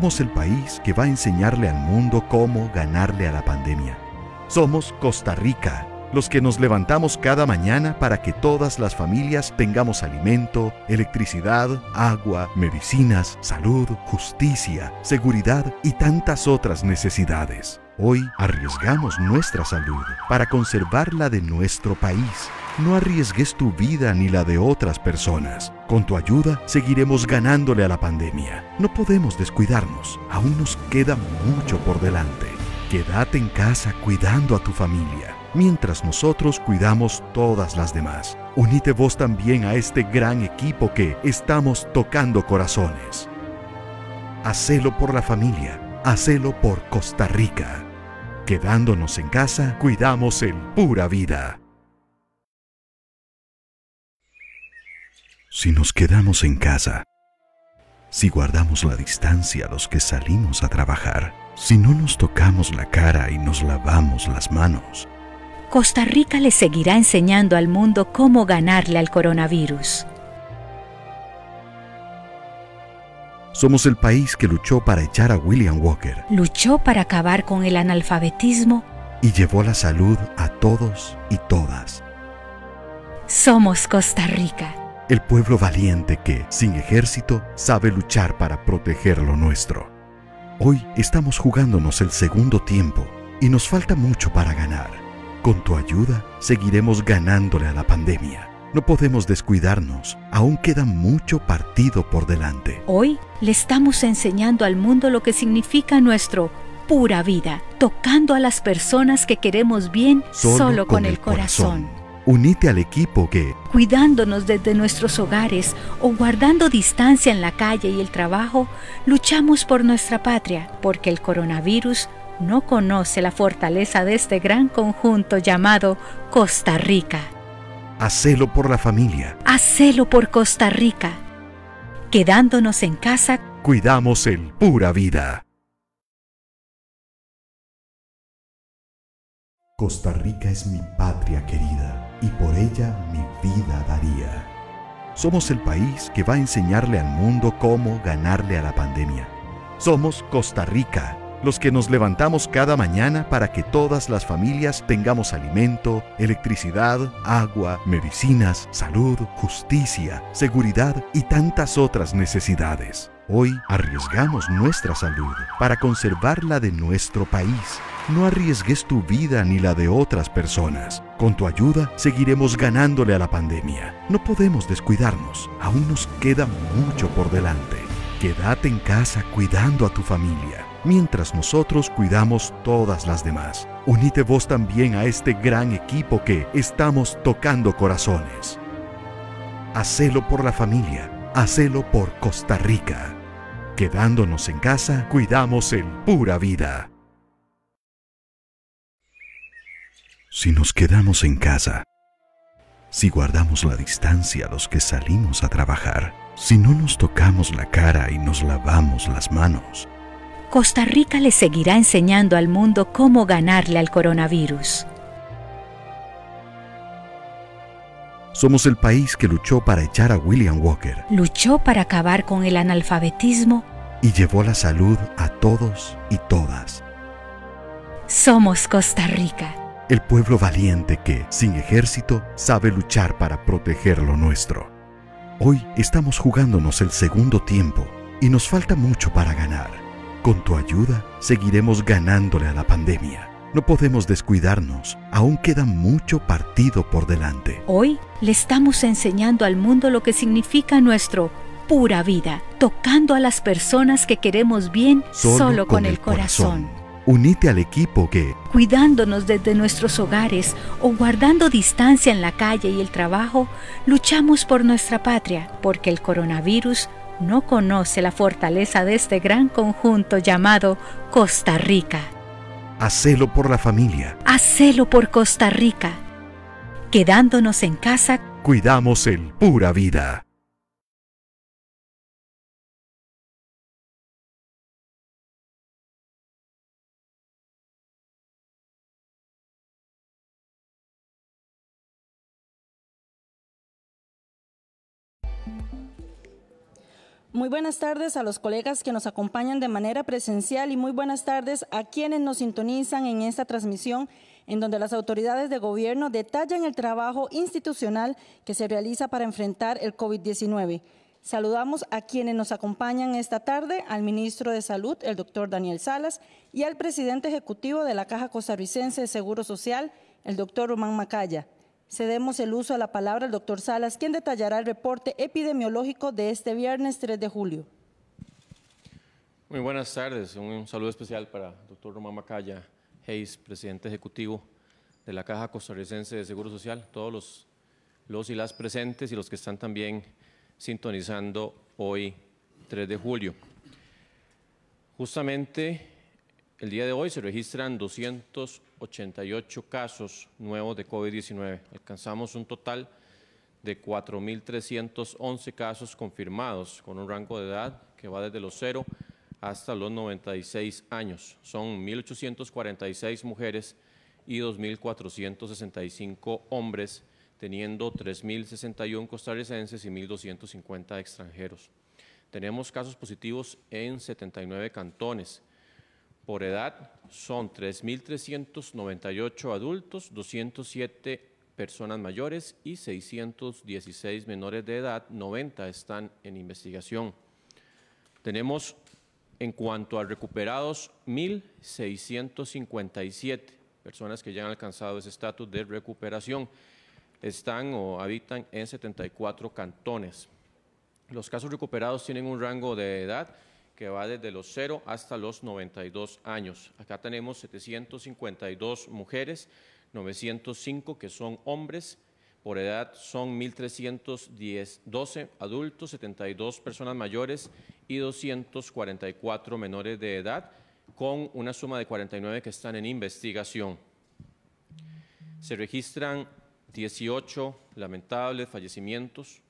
Somos el país que va a enseñarle al mundo cómo ganarle a la pandemia. Somos Costa Rica, los que nos levantamos cada mañana para que todas las familias tengamos alimento, electricidad, agua, medicinas, salud, justicia, seguridad y tantas otras necesidades. Hoy arriesgamos nuestra salud para conservar la de nuestro país. No arriesgues tu vida ni la de otras personas. Con tu ayuda seguiremos ganándole a la pandemia. No podemos descuidarnos. Aún nos queda mucho por delante. Quédate en casa cuidando a tu familia, mientras nosotros cuidamos todas las demás. Unite vos también a este gran equipo que estamos tocando corazones. Hacelo por la familia, hacelo por Costa Rica. Quedándonos en casa, cuidamos el pura vida. Si nos quedamos en casa, si guardamos la distancia a los que salimos a trabajar, si no nos tocamos la cara y nos lavamos las manos. Costa Rica le seguirá enseñando al mundo cómo ganarle al coronavirus. Somos el país que luchó para echar a William Walker. Luchó para acabar con el analfabetismo. Y llevó la salud a todos y todas. Somos Costa Rica. El pueblo valiente que, sin ejército, sabe luchar para proteger lo nuestro. Hoy estamos jugándonos el segundo tiempo y nos falta mucho para ganar. Con tu ayuda, seguiremos ganándole a la pandemia. No podemos descuidarnos, aún queda mucho partido por delante. Hoy le estamos enseñando al mundo lo que significa nuestro pura vida, tocando a las personas que queremos bien solo, con, el corazón. Unite al equipo que, cuidándonos desde nuestros hogares o guardando distancia en la calle y el trabajo, luchamos por nuestra patria, porque el coronavirus no conoce la fortaleza de este gran conjunto llamado Costa Rica. Hacelo por la familia. Hacelo por Costa Rica. Quedándonos en casa, cuidamos el pura vida. Costa Rica es mi patria querida y por ella mi vida daría. Somos el país que va a enseñarle al mundo cómo ganarle a la pandemia. Somos Costa Rica los que nos levantamos cada mañana para que todas las familias tengamos alimento, electricidad, agua, medicinas, salud, justicia, seguridad y tantas otras necesidades. Hoy arriesgamos nuestra salud para conservar la de nuestro país. No arriesgues tu vida ni la de otras personas. Con tu ayuda seguiremos ganándole a la pandemia. No podemos descuidarnos. Aún nos queda mucho por delante. Quédate en casa cuidando a tu familia mientras nosotros cuidamos todas las demás. Unite vos también a este gran equipo que estamos tocando corazones. Hacelo por la familia, hacelo por Costa Rica. Quedándonos en casa, cuidamos en pura vida. Si nos quedamos en casa, si guardamos la distancia a los que salimos a trabajar, si no nos tocamos la cara y nos lavamos las manos, Costa Rica le seguirá enseñando al mundo cómo ganarle al coronavirus. Somos el país que luchó para echar a William Walker. Luchó para acabar con el analfabetismo. Y llevó la salud a todos y todas. Somos Costa Rica. El pueblo valiente que, sin ejército, sabe luchar para proteger lo nuestro. Hoy estamos jugándonos el segundo tiempo y nos falta mucho para ganar. Con tu ayuda, seguiremos ganándole a la pandemia. No podemos descuidarnos, aún queda mucho partido por delante. Hoy le estamos enseñando al mundo lo que significa nuestro pura vida, tocando a las personas que queremos bien solo, con, el corazón. corazón. Unite al equipo que, cuidándonos desde nuestros hogares o guardando distancia en la calle y el trabajo, luchamos por nuestra patria, porque el coronavirus no conoce la fortaleza de este gran conjunto llamado Costa Rica. Hacelo por la familia. Hacelo por Costa Rica. Quedándonos en casa, cuidamos el pura vida. Muy buenas tardes a los colegas que nos acompañan de manera presencial y muy buenas tardes a quienes nos sintonizan en esta transmisión en donde las autoridades de gobierno detallan el trabajo institucional que se realiza para enfrentar el COVID-19. Saludamos a quienes nos acompañan esta tarde, al ministro de Salud, el doctor Daniel Salas, y al presidente ejecutivo de la Caja Costarricense de Seguro Social, el doctor Román Macaya. Cedemos el uso a la palabra al doctor Salas, quien detallará el reporte epidemiológico de este viernes 3 de julio. Muy buenas tardes. Un, saludo especial para el doctor Román Macaya Hayes, presidente ejecutivo de la Caja Costarricense de Seguro Social, todos los, los y las presentes y los que están también sintonizando hoy, 3 de julio. Justamente el día de hoy se registran 200 88 casos nuevos de COVID-19. Alcanzamos un total de 4.311 casos confirmados con un rango de edad que va desde los 0 hasta los 96 años. Son 1.846 mujeres y 2.465 hombres, teniendo 3.061 costarricenses y 1.250 extranjeros. Tenemos casos positivos en 79 cantones, por edad son 3.398 adultos, 207 personas mayores y 616 menores de edad, 90 están en investigación. Tenemos en cuanto a recuperados 1.657 personas que ya han alcanzado ese estatus de recuperación. Están o habitan en 74 cantones. Los casos recuperados tienen un rango de edad que va desde los 0 hasta los 92 años. Acá tenemos 752 mujeres, 905 que son hombres, por edad son 1.312 adultos, 72 personas mayores y 244 menores de edad, con una suma de 49 que están en investigación. Se registran 18 lamentables fallecimientos,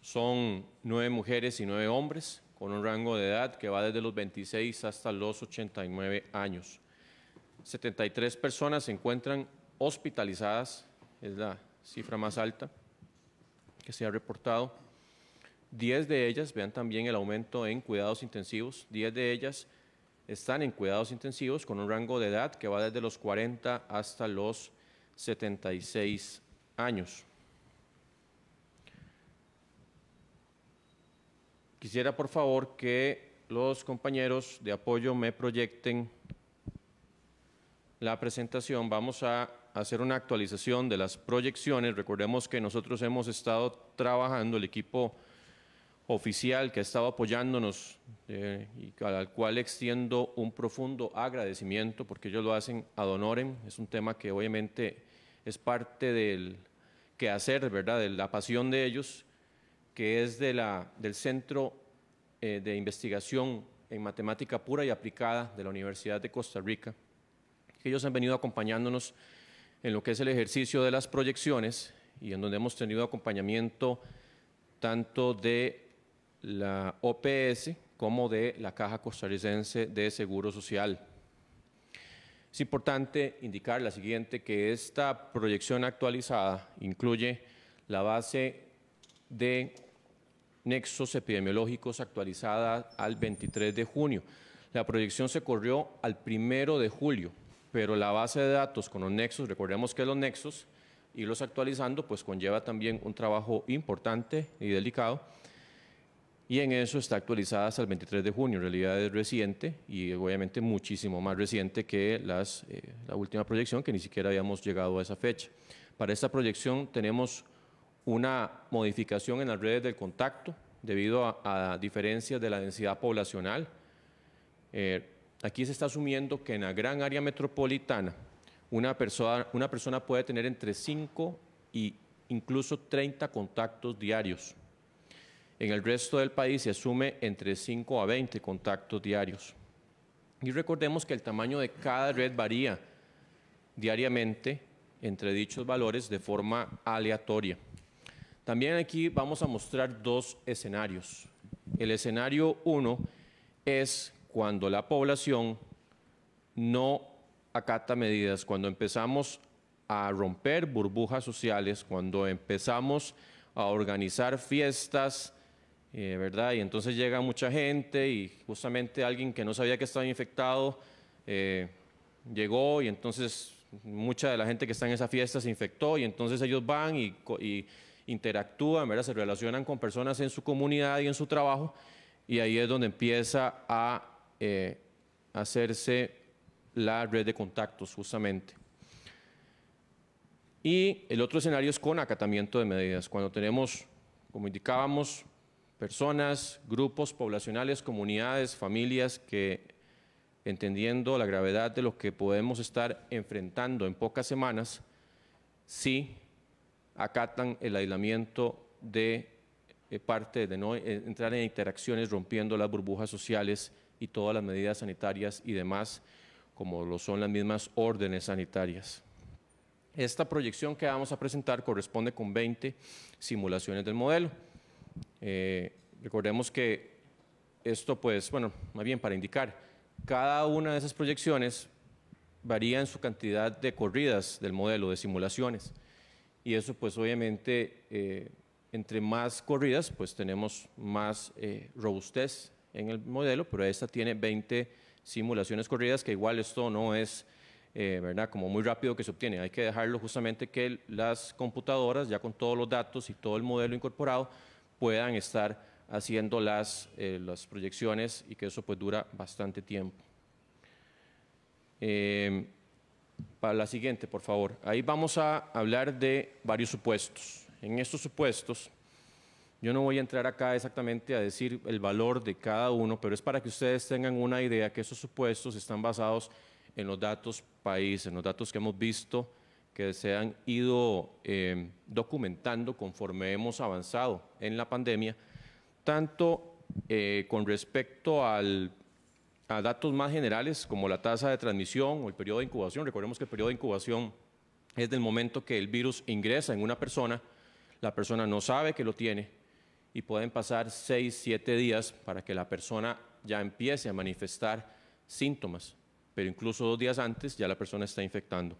son 9 mujeres y 9 hombres, con un rango de edad que va desde los 26 hasta los 89 años. 73 personas se encuentran hospitalizadas, es la cifra más alta que se ha reportado. 10 de ellas, vean también el aumento en cuidados intensivos, 10 de ellas están en cuidados intensivos con un rango de edad que va desde los 40 hasta los 76 años. Quisiera, por favor, que los compañeros de apoyo me proyecten la presentación. Vamos a hacer una actualización de las proyecciones. Recordemos que nosotros hemos estado trabajando, el equipo oficial que ha estado apoyándonos eh, y al cual extiendo un profundo agradecimiento porque ellos lo hacen ad honorem. Es un tema que obviamente es parte del quehacer, ¿verdad? de la pasión de ellos que es de la, del Centro eh, de Investigación en Matemática Pura y Aplicada de la Universidad de Costa Rica, que ellos han venido acompañándonos en lo que es el ejercicio de las proyecciones y en donde hemos tenido acompañamiento tanto de la OPS como de la Caja Costarricense de Seguro Social. Es importante indicar la siguiente, que esta proyección actualizada incluye la base de nexos epidemiológicos actualizada al 23 de junio. La proyección se corrió al 1 de julio, pero la base de datos con los nexos, recordemos que los nexos, irlos actualizando, pues conlleva también un trabajo importante y delicado. Y en eso está actualizada hasta el 23 de junio, en realidad es reciente y obviamente muchísimo más reciente que las, eh, la última proyección, que ni siquiera habíamos llegado a esa fecha. Para esta proyección tenemos una modificación en las redes del contacto debido a, diferencias de la densidad poblacional. Eh, aquí se está asumiendo que en la gran área metropolitana una persona, una persona puede tener entre 5 y incluso 30 contactos diarios. En el resto del país se asume entre 5 a 20 contactos diarios. Y recordemos que el tamaño de cada red varía diariamente entre dichos valores de forma aleatoria. También aquí vamos a mostrar dos escenarios. El escenario uno es cuando la población no acata medidas, cuando empezamos a romper burbujas sociales, cuando empezamos a organizar fiestas, eh, ¿verdad? Y entonces llega mucha gente y justamente alguien que no sabía que estaba infectado eh, llegó y entonces mucha de la gente que está en esa fiesta se infectó y entonces ellos van y interactúan, se relacionan con personas en su comunidad y en su trabajo, y ahí es donde empieza a eh, hacerse la red de contactos, justamente. Y el otro escenario es con acatamiento de medidas, cuando tenemos, como indicábamos, personas, grupos poblacionales, comunidades, familias que entendiendo la gravedad de lo que podemos estar enfrentando en pocas semanas, sí acatan el aislamiento de eh, parte de no eh, entrar en interacciones rompiendo las burbujas sociales y todas las medidas sanitarias y demás, como lo son las mismas órdenes sanitarias. Esta proyección que vamos a presentar corresponde con 20 simulaciones del modelo. Eh, recordemos que esto, pues, bueno, más bien para indicar, cada una de esas proyecciones varía en su cantidad de corridas del modelo, de simulaciones y eso pues obviamente eh, entre más corridas pues tenemos más eh, robustez en el modelo, pero esta tiene 20 simulaciones corridas que igual esto no es eh, ¿verdad? como muy rápido que se obtiene, hay que dejarlo justamente que las computadoras ya con todos los datos y todo el modelo incorporado puedan estar haciendo las, las proyecciones y que eso pues dura bastante tiempo. Para la siguiente, por favor. Ahí vamos a hablar de varios supuestos. En estos supuestos, yo no voy a entrar acá exactamente a decir el valor de cada uno, pero es para que ustedes tengan una idea que esos supuestos están basados en los datos países, en los datos que hemos visto que se han ido eh, documentando conforme hemos avanzado en la pandemia, tanto eh, con respecto al a datos más generales como la tasa de transmisión o el periodo de incubación. Recordemos que el periodo de incubación es del momento que el virus ingresa en una persona, la persona no sabe que lo tiene y pueden pasar 6, 7 días para que la persona ya empiece a manifestar síntomas, pero incluso dos días antes ya la persona está infectando.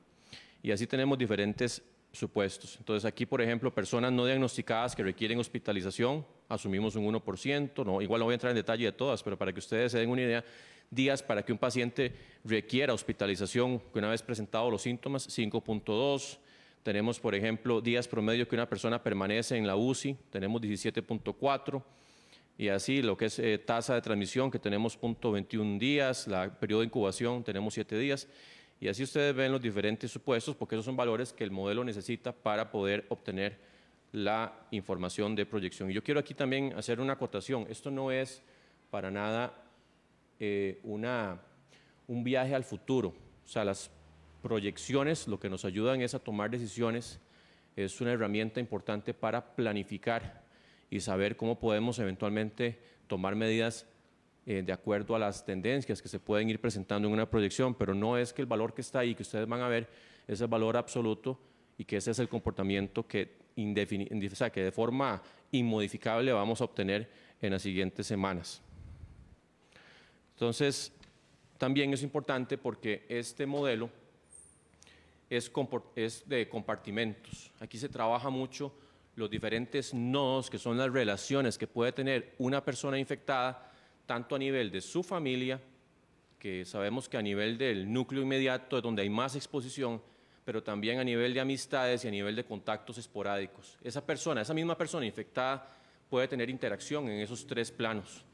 Y así tenemos diferentes supuestos. Entonces aquí, por ejemplo, personas no diagnosticadas que requieren hospitalización, asumimos un 1%, no, igual no voy a entrar en detalle de todas, pero para que ustedes se den una idea, días para que un paciente requiera hospitalización que una vez presentado los síntomas, 5.2. Tenemos, por ejemplo, días promedio que una persona permanece en la UCI, tenemos 17.4. Y así, lo que es eh, tasa de transmisión, que tenemos 0.21 días, la periodo de incubación, tenemos 7 días. Y así ustedes ven los diferentes supuestos, porque esos son valores que el modelo necesita para poder obtener la información de proyección. Y yo quiero aquí también hacer una acotación. Esto no es para nada eh, una, un viaje al futuro. O sea, las proyecciones lo que nos ayudan es a tomar decisiones, es una herramienta importante para planificar y saber cómo podemos eventualmente tomar medidas eh, de acuerdo a las tendencias que se pueden ir presentando en una proyección, pero no es que el valor que está ahí, que ustedes van a ver, es el valor absoluto y que ese es el comportamiento que, o que de forma inmodificable vamos a obtener en las siguientes semanas. Entonces, también es importante porque este modelo es, de compartimentos. Aquí se trabaja mucho los diferentes nodos, que son las relaciones que puede tener una persona infectada, tanto a nivel de su familia, que sabemos que a nivel del núcleo inmediato es donde hay más exposición, pero también a nivel de amistades y a nivel de contactos esporádicos. Esa persona, esa misma persona infectada puede tener interacción en esos tres planos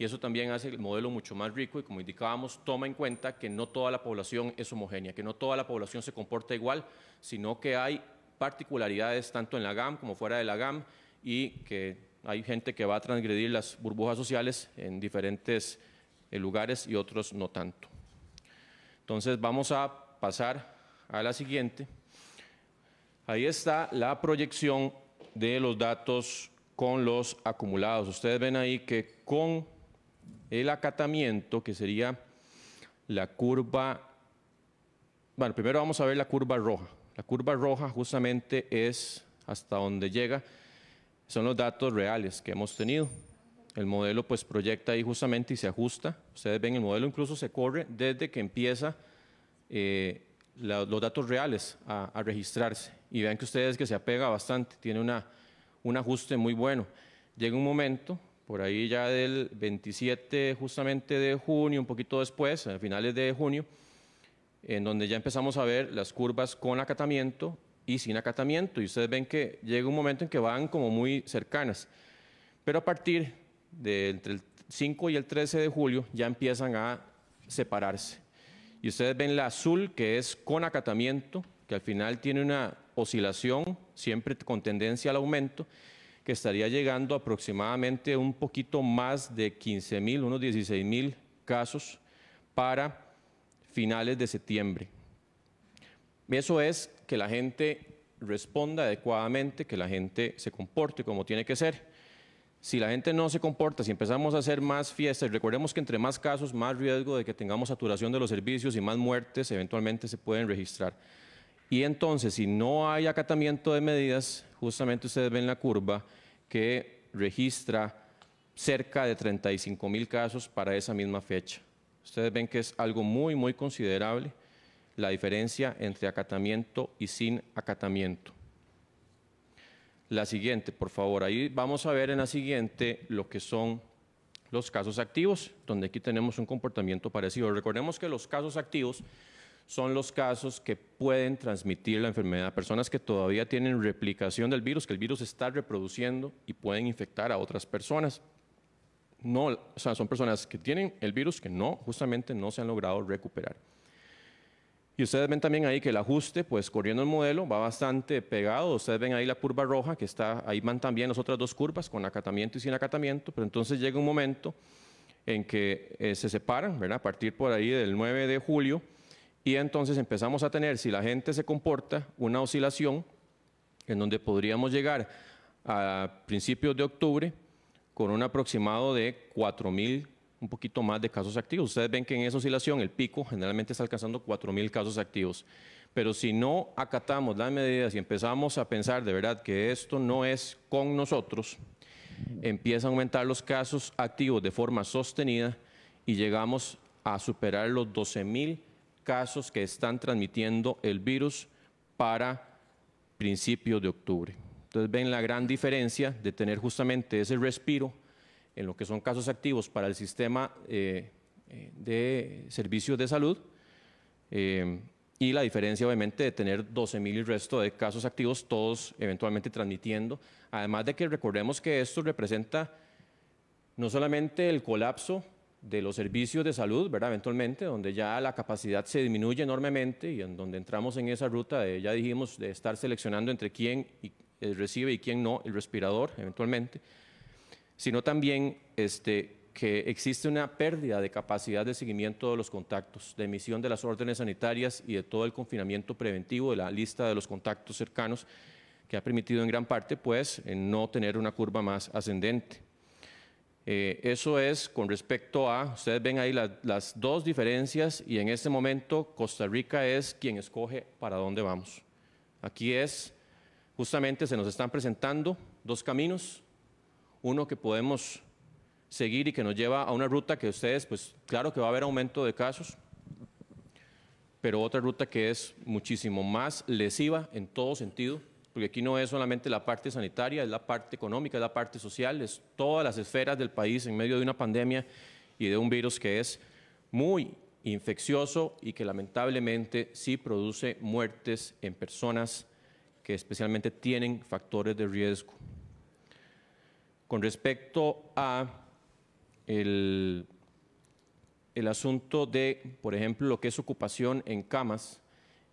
y eso también hace el modelo mucho más rico y como indicábamos, toma en cuenta que no toda la población es homogénea, que no toda la población se comporta igual, sino que hay particularidades tanto en la GAM como fuera de la GAM y que hay gente que va a transgredir las burbujas sociales en diferentes eh, lugares y otros no tanto. Entonces vamos a pasar a la siguiente. Ahí está la proyección de los datos con los acumulados. Ustedes ven ahí que con el acatamiento, que sería la curva, bueno, primero vamos a ver la curva roja. La curva roja justamente es hasta donde llega, son los datos reales que hemos tenido. El modelo pues proyecta ahí justamente y se ajusta. Ustedes ven, el modelo incluso se corre desde que empieza eh, los datos reales a, registrarse. Y vean que ustedes que se apega bastante, tiene una, un ajuste muy bueno. Llega un momento por ahí ya del 27 justamente de junio, un poquito después, a finales de junio, en donde ya empezamos a ver las curvas con acatamiento y sin acatamiento. Y ustedes ven que llega un momento en que van como muy cercanas. Pero a partir de entre el 5 y el 13 de julio ya empiezan a separarse. Y ustedes ven la azul, que es con acatamiento, que al final tiene una oscilación, siempre con tendencia al aumento, que estaría llegando aproximadamente un poquito más de 15 mil, unos 16 mil casos para finales de septiembre. Eso es que la gente responda adecuadamente, que la gente se comporte como tiene que ser. Si la gente no se comporta, si empezamos a hacer más fiestas, recordemos que entre más casos, más riesgo de que tengamos saturación de los servicios y más muertes eventualmente se pueden registrar. Y entonces, si no hay acatamiento de medidas, justamente ustedes ven la curva que registra cerca de 35 mil casos para esa misma fecha. Ustedes ven que es algo muy, muy considerable la diferencia entre acatamiento y sin acatamiento. La siguiente, por favor. Ahí vamos a ver en la siguiente lo que son los casos activos, donde aquí tenemos un comportamiento parecido. Recordemos que los casos activos son los casos que pueden transmitir la enfermedad, personas que todavía tienen replicación del virus, que el virus está reproduciendo y pueden infectar a otras personas. No, o sea, son personas que tienen el virus que no, justamente no se han logrado recuperar. Y ustedes ven también ahí que el ajuste, pues corriendo el modelo, va bastante pegado. Ustedes ven ahí la curva roja, que está, ahí van también las otras dos curvas, con acatamiento y sin acatamiento, pero entonces llega un momento en que eh, se separan, ¿verdad? A partir por ahí del 9 de julio, y entonces empezamos a tener, si la gente se comporta, una oscilación en donde podríamos llegar a principios de octubre con un aproximado de 4.000, un poquito más de casos activos. Ustedes ven que en esa oscilación el pico generalmente está alcanzando 4.000 casos activos. Pero si no acatamos las medidas y empezamos a pensar de verdad que esto no es con nosotros, empieza a aumentar los casos activos de forma sostenida y llegamos a superar los 12.000 casos que están transmitiendo el virus para principios de octubre. Entonces ven la gran diferencia de tener justamente ese respiro en lo que son casos activos para el sistema eh, eh, de servicios de salud eh, y la diferencia obviamente de tener 12.000 y resto de casos activos, todos eventualmente transmitiendo. Además de que recordemos que esto representa no solamente el colapso de los servicios de salud, ¿verdad? Eventualmente, donde ya la capacidad se disminuye enormemente y en donde entramos en esa ruta ya dijimos, de estar seleccionando entre quién eh, recibe y quién no el respirador, eventualmente, sino también este, que existe una pérdida de capacidad de seguimiento de los contactos, de emisión de las órdenes sanitarias y de todo el confinamiento preventivo de la lista de los contactos cercanos, que ha permitido en gran parte, pues, no tener una curva más ascendente. Eh, eso es con respecto a, ustedes ven ahí las dos diferencias y en este momento Costa Rica es quien escoge para dónde vamos. Aquí es, justamente se nos están presentando dos caminos, uno que podemos seguir y que nos lleva a una ruta que ustedes, pues claro que va a haber aumento de casos, pero otra ruta que es muchísimo más lesiva en todo sentido porque aquí no es solamente la parte sanitaria, es la parte económica, es la parte social, es todas las esferas del país en medio de una pandemia y de un virus que es muy infeccioso y que lamentablemente sí produce muertes en personas que especialmente tienen factores de riesgo. Con respecto a el asunto de, por ejemplo, lo que es ocupación en camas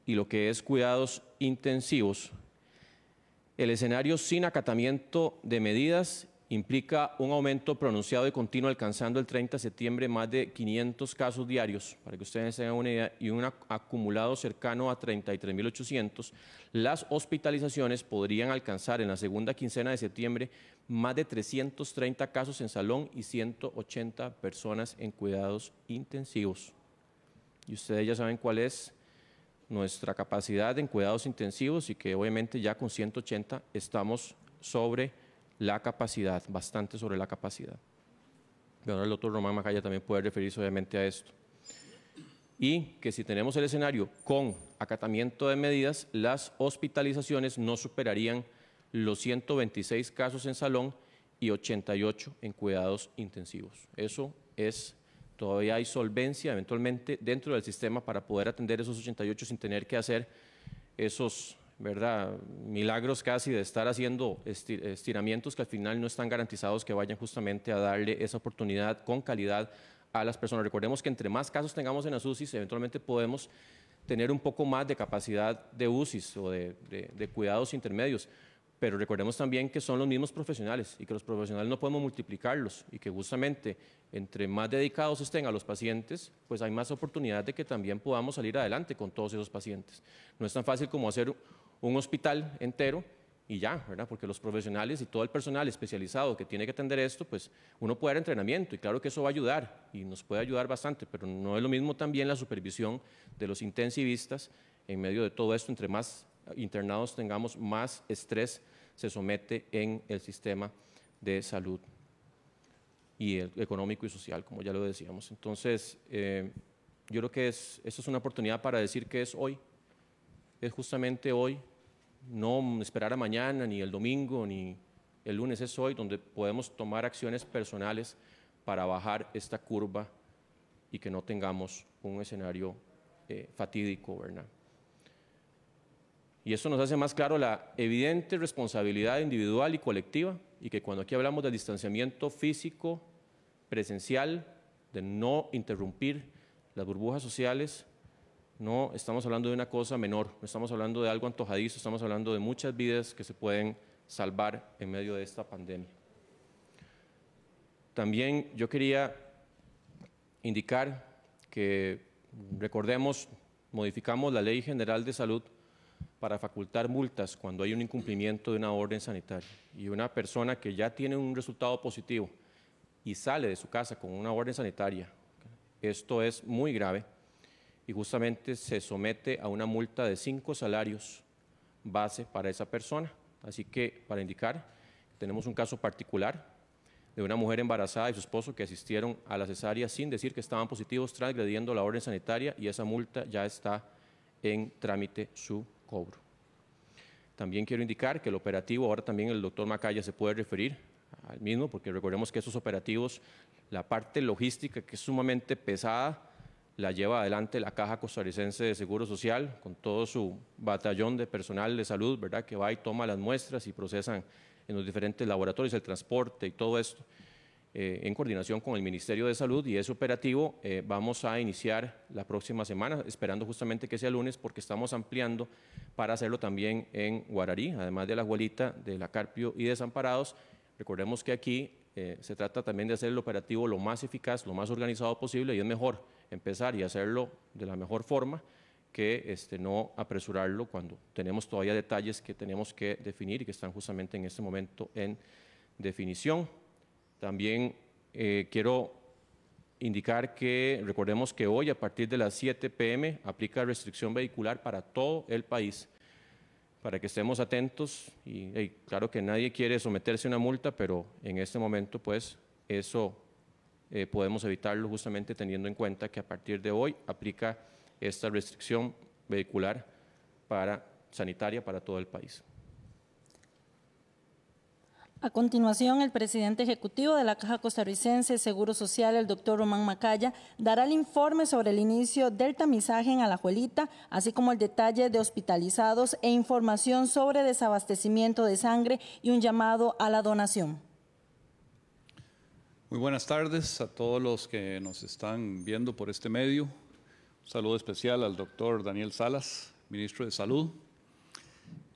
y lo que es cuidados intensivos, el escenario sin acatamiento de medidas implica un aumento pronunciado y continuo alcanzando el 30 de septiembre más de 500 casos diarios, para que ustedes tengan una idea, y un acumulado cercano a 33.800, las hospitalizaciones podrían alcanzar en la segunda quincena de septiembre más de 330 casos en salón y 180 personas en cuidados intensivos. Y ustedes ya saben cuál es nuestra capacidad en cuidados intensivos y que obviamente ya con 180 estamos sobre la capacidad, bastante sobre la capacidad. el doctor Román Macaya también puede referirse obviamente a esto. Y que si tenemos el escenario con acatamiento de medidas, las hospitalizaciones no superarían los 126 casos en salón y 88 en cuidados intensivos. Eso es todavía hay solvencia eventualmente dentro del sistema para poder atender esos 88 sin tener que hacer esos ¿verdad? milagros casi de estar haciendo estiramientos que al final no están garantizados que vayan justamente a darle esa oportunidad con calidad a las personas. Recordemos que entre más casos tengamos en las UCIs, eventualmente podemos tener un poco más de capacidad de UCIs o de cuidados intermedios pero recordemos también que son los mismos profesionales y que los profesionales no podemos multiplicarlos y que justamente entre más dedicados estén a los pacientes, pues hay más oportunidad de que también podamos salir adelante con todos esos pacientes. No es tan fácil como hacer un hospital entero y ya, ¿verdad? Porque los profesionales y todo el personal especializado que tiene que atender esto, pues uno puede dar entrenamiento y claro que eso va a ayudar y nos puede ayudar bastante, pero no es lo mismo también la supervisión de los intensivistas en medio de todo esto, entre más internados tengamos, más estrés se somete en el sistema de salud y económico y social, como ya lo decíamos. Entonces, eh, yo creo que es, esto es una oportunidad para decir que es hoy, es justamente hoy, no esperar a mañana, ni el domingo, ni el lunes, es hoy donde podemos tomar acciones personales para bajar esta curva y que no tengamos un escenario eh, fatídico, ¿verdad? Y eso nos hace más claro la evidente responsabilidad individual y colectiva y que cuando aquí hablamos de distanciamiento físico, presencial, de no interrumpir las burbujas sociales, no estamos hablando de una cosa menor, no estamos hablando de algo antojadizo, estamos hablando de muchas vidas que se pueden salvar en medio de esta pandemia. También yo quería indicar que recordemos, modificamos la Ley General de Salud para facultar multas cuando hay un incumplimiento de una orden sanitaria y una persona que ya tiene un resultado positivo y sale de su casa con una orden sanitaria, esto es muy grave y justamente se somete a una multa de cinco salarios base para esa persona. Así que, para indicar, tenemos un caso particular de una mujer embarazada y su esposo que asistieron a la cesárea sin decir que estaban positivos, transgrediendo la orden sanitaria y esa multa ya está en trámite su cobro. También quiero indicar que el operativo, ahora también el doctor Macaya se puede referir al mismo, porque recordemos que esos operativos, la parte logística que es sumamente pesada, la lleva adelante la Caja Costarricense de Seguro Social con todo su batallón de personal de salud, ¿verdad? Que va y toma las muestras y procesan en los diferentes laboratorios, el transporte y todo esto. Eh, en coordinación con el Ministerio de Salud y ese operativo. Eh, vamos a iniciar la próxima semana, esperando justamente que sea lunes, porque estamos ampliando para hacerlo también en Guararí, además de la Huelita, de la Carpio y Desamparados. Recordemos que aquí eh, se trata también de hacer el operativo lo más eficaz, lo más organizado posible y es mejor empezar y hacerlo de la mejor forma que este, no apresurarlo cuando tenemos todavía detalles que tenemos que definir y que están justamente en este momento en definición. También eh, quiero indicar que recordemos que hoy a partir de las 7 pm aplica restricción vehicular para todo el país, para que estemos atentos y, claro que nadie quiere someterse a una multa, pero en este momento pues eso eh, podemos evitarlo justamente teniendo en cuenta que a partir de hoy aplica esta restricción vehicular para sanitaria para todo el país. A continuación, el presidente ejecutivo de la Caja Costarricense de Seguro Social, el doctor Román Macaya, dará el informe sobre el inicio del tamizaje en Alajuelita, así como el detalle de hospitalizados e información sobre desabastecimiento de sangre y un llamado a la donación. Muy buenas tardes a todos los que nos están viendo por este medio. Un saludo especial al doctor Daniel Salas, ministro de Salud.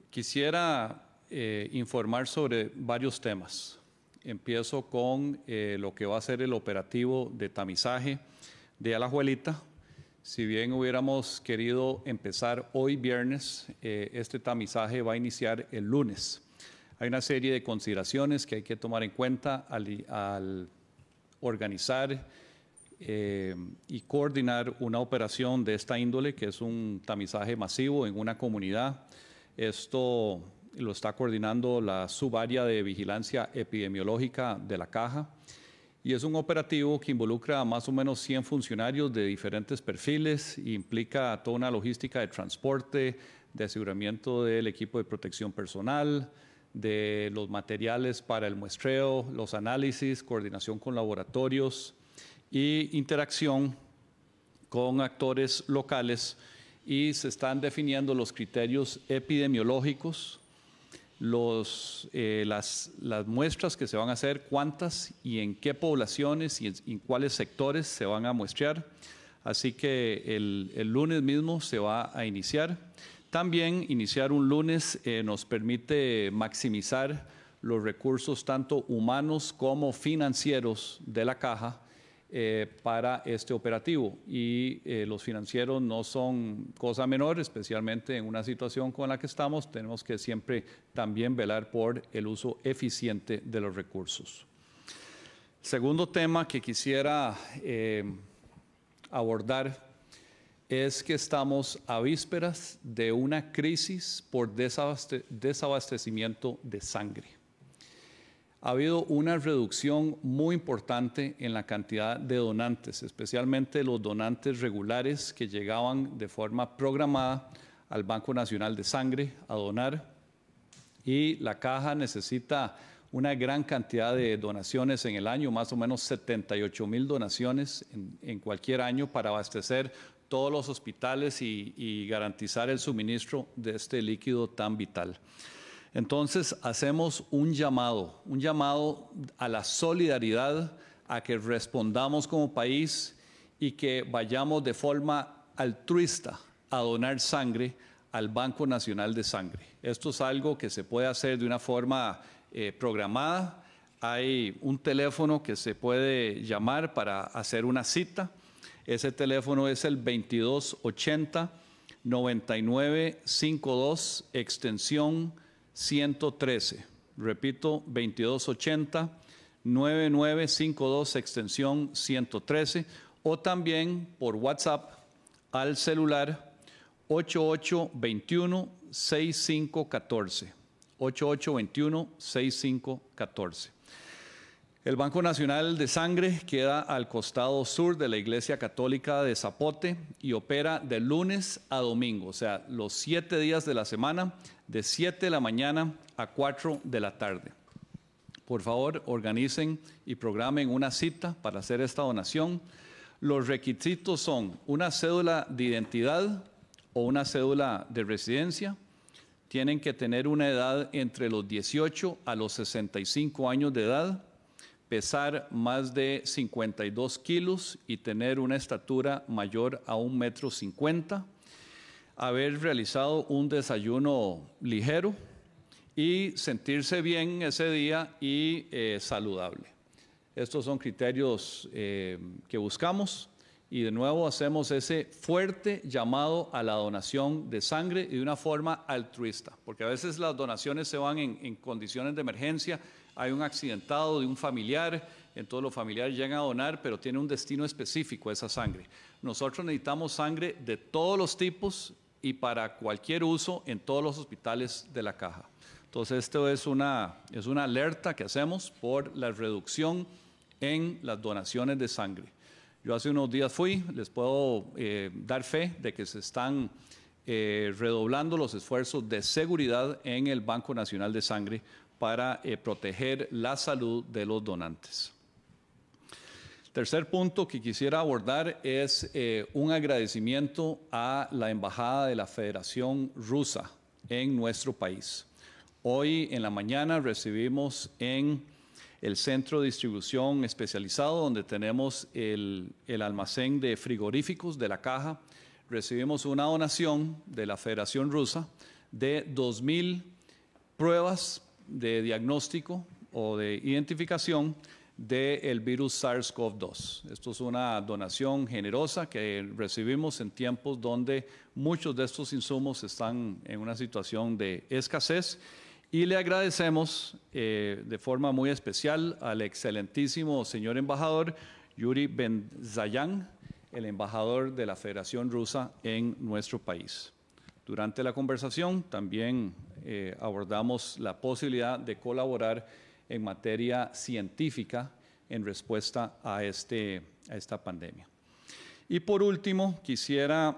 Quisiera eh, informar sobre varios temas. Empiezo con eh, lo que va a ser el operativo de tamizaje de Alajuelita. Si bien hubiéramos querido empezar hoy viernes, eh, este tamizaje va a iniciar el lunes. Hay una serie de consideraciones que hay que tomar en cuenta al, organizar y coordinar una operación de esta índole, que es un tamizaje masivo en una comunidad. Esto lo está coordinando la subárea de vigilancia epidemiológica de la Caja y es un operativo que involucra a más o menos 100 funcionarios de diferentes perfiles e implica toda una logística de transporte, de aseguramiento del equipo de protección personal, de los materiales para el muestreo, los análisis, coordinación con laboratorios y interacción con actores locales y se están definiendo los criterios epidemiológicos eh, las, muestras que se van a hacer, cuántas y en qué poblaciones y en, cuáles sectores se van a muestrear. Así que el, lunes mismo se va a iniciar. También iniciar un lunes eh, nos permite maximizar los recursos tanto humanos como financieros de la caja eh, para este operativo. Y eh, los financieros no son cosa menor, especialmente en una situación con la que estamos. Tenemos que siempre también velar por el uso eficiente de los recursos. Segundo tema que quisiera eh, abordar es que estamos a vísperas de una crisis por desabastecimiento de sangre ha habido una reducción muy importante en la cantidad de donantes, especialmente los donantes regulares que llegaban de forma programada al Banco Nacional de Sangre a donar. Y la caja necesita una gran cantidad de donaciones en el año, más o menos 78 mil donaciones en, cualquier año para abastecer todos los hospitales y garantizar el suministro de este líquido tan vital. Entonces hacemos un llamado, un llamado a la solidaridad, a que respondamos como país y que vayamos de forma altruista a donar sangre al Banco Nacional de Sangre. Esto es algo que se puede hacer de una forma eh, programada. Hay un teléfono que se puede llamar para hacer una cita. Ese teléfono es el 2280 9952 extensión 113. Repito, 2280 9952 extensión 113 o también por WhatsApp al celular 8821 6514. 8821 6514. El Banco Nacional de Sangre queda al costado sur de la Iglesia Católica de Zapote y opera de lunes a domingo, o sea, los siete días de la semana de 7 de la mañana a 4 de la tarde. Por favor, organicen y programen una cita para hacer esta donación. Los requisitos son una cédula de identidad o una cédula de residencia. Tienen que tener una edad entre los 18 a los 65 años de edad, pesar más de 52 kilos y tener una estatura mayor a un metro 50 haber realizado un desayuno ligero y sentirse bien ese día y eh, saludable. Estos son criterios eh, que buscamos y de nuevo hacemos ese fuerte llamado a la donación de sangre y de una forma altruista, porque a veces las donaciones se van en, en condiciones de emergencia, hay un accidentado de un familiar, entonces los familiares llegan a donar, pero tiene un destino específico esa sangre. Nosotros necesitamos sangre de todos los tipos y para cualquier uso en todos los hospitales de la caja. Entonces, esto es una, alerta que hacemos por la reducción en las donaciones de sangre. Yo hace unos días fui, les puedo eh, dar fe de que se están eh, redoblando los esfuerzos de seguridad en el Banco Nacional de Sangre para eh, proteger la salud de los donantes. Tercer punto que quisiera abordar es eh, un agradecimiento a la Embajada de la Federación Rusa en nuestro país. Hoy en la mañana recibimos en el centro de distribución especializado donde tenemos el, el almacén de frigoríficos de la caja, recibimos una donación de la Federación Rusa de 2.000 pruebas de diagnóstico o de identificación del virus SARS-CoV-2. Esto es una donación generosa que recibimos en tiempos donde muchos de estos insumos están en una situación de escasez y le agradecemos eh, de forma muy especial al excelentísimo señor embajador Yuri Benzayan, el embajador de la Federación Rusa en nuestro país. Durante la conversación también eh, abordamos la posibilidad de colaborar en materia científica en respuesta a, este, a esta pandemia. Y por último, quisiera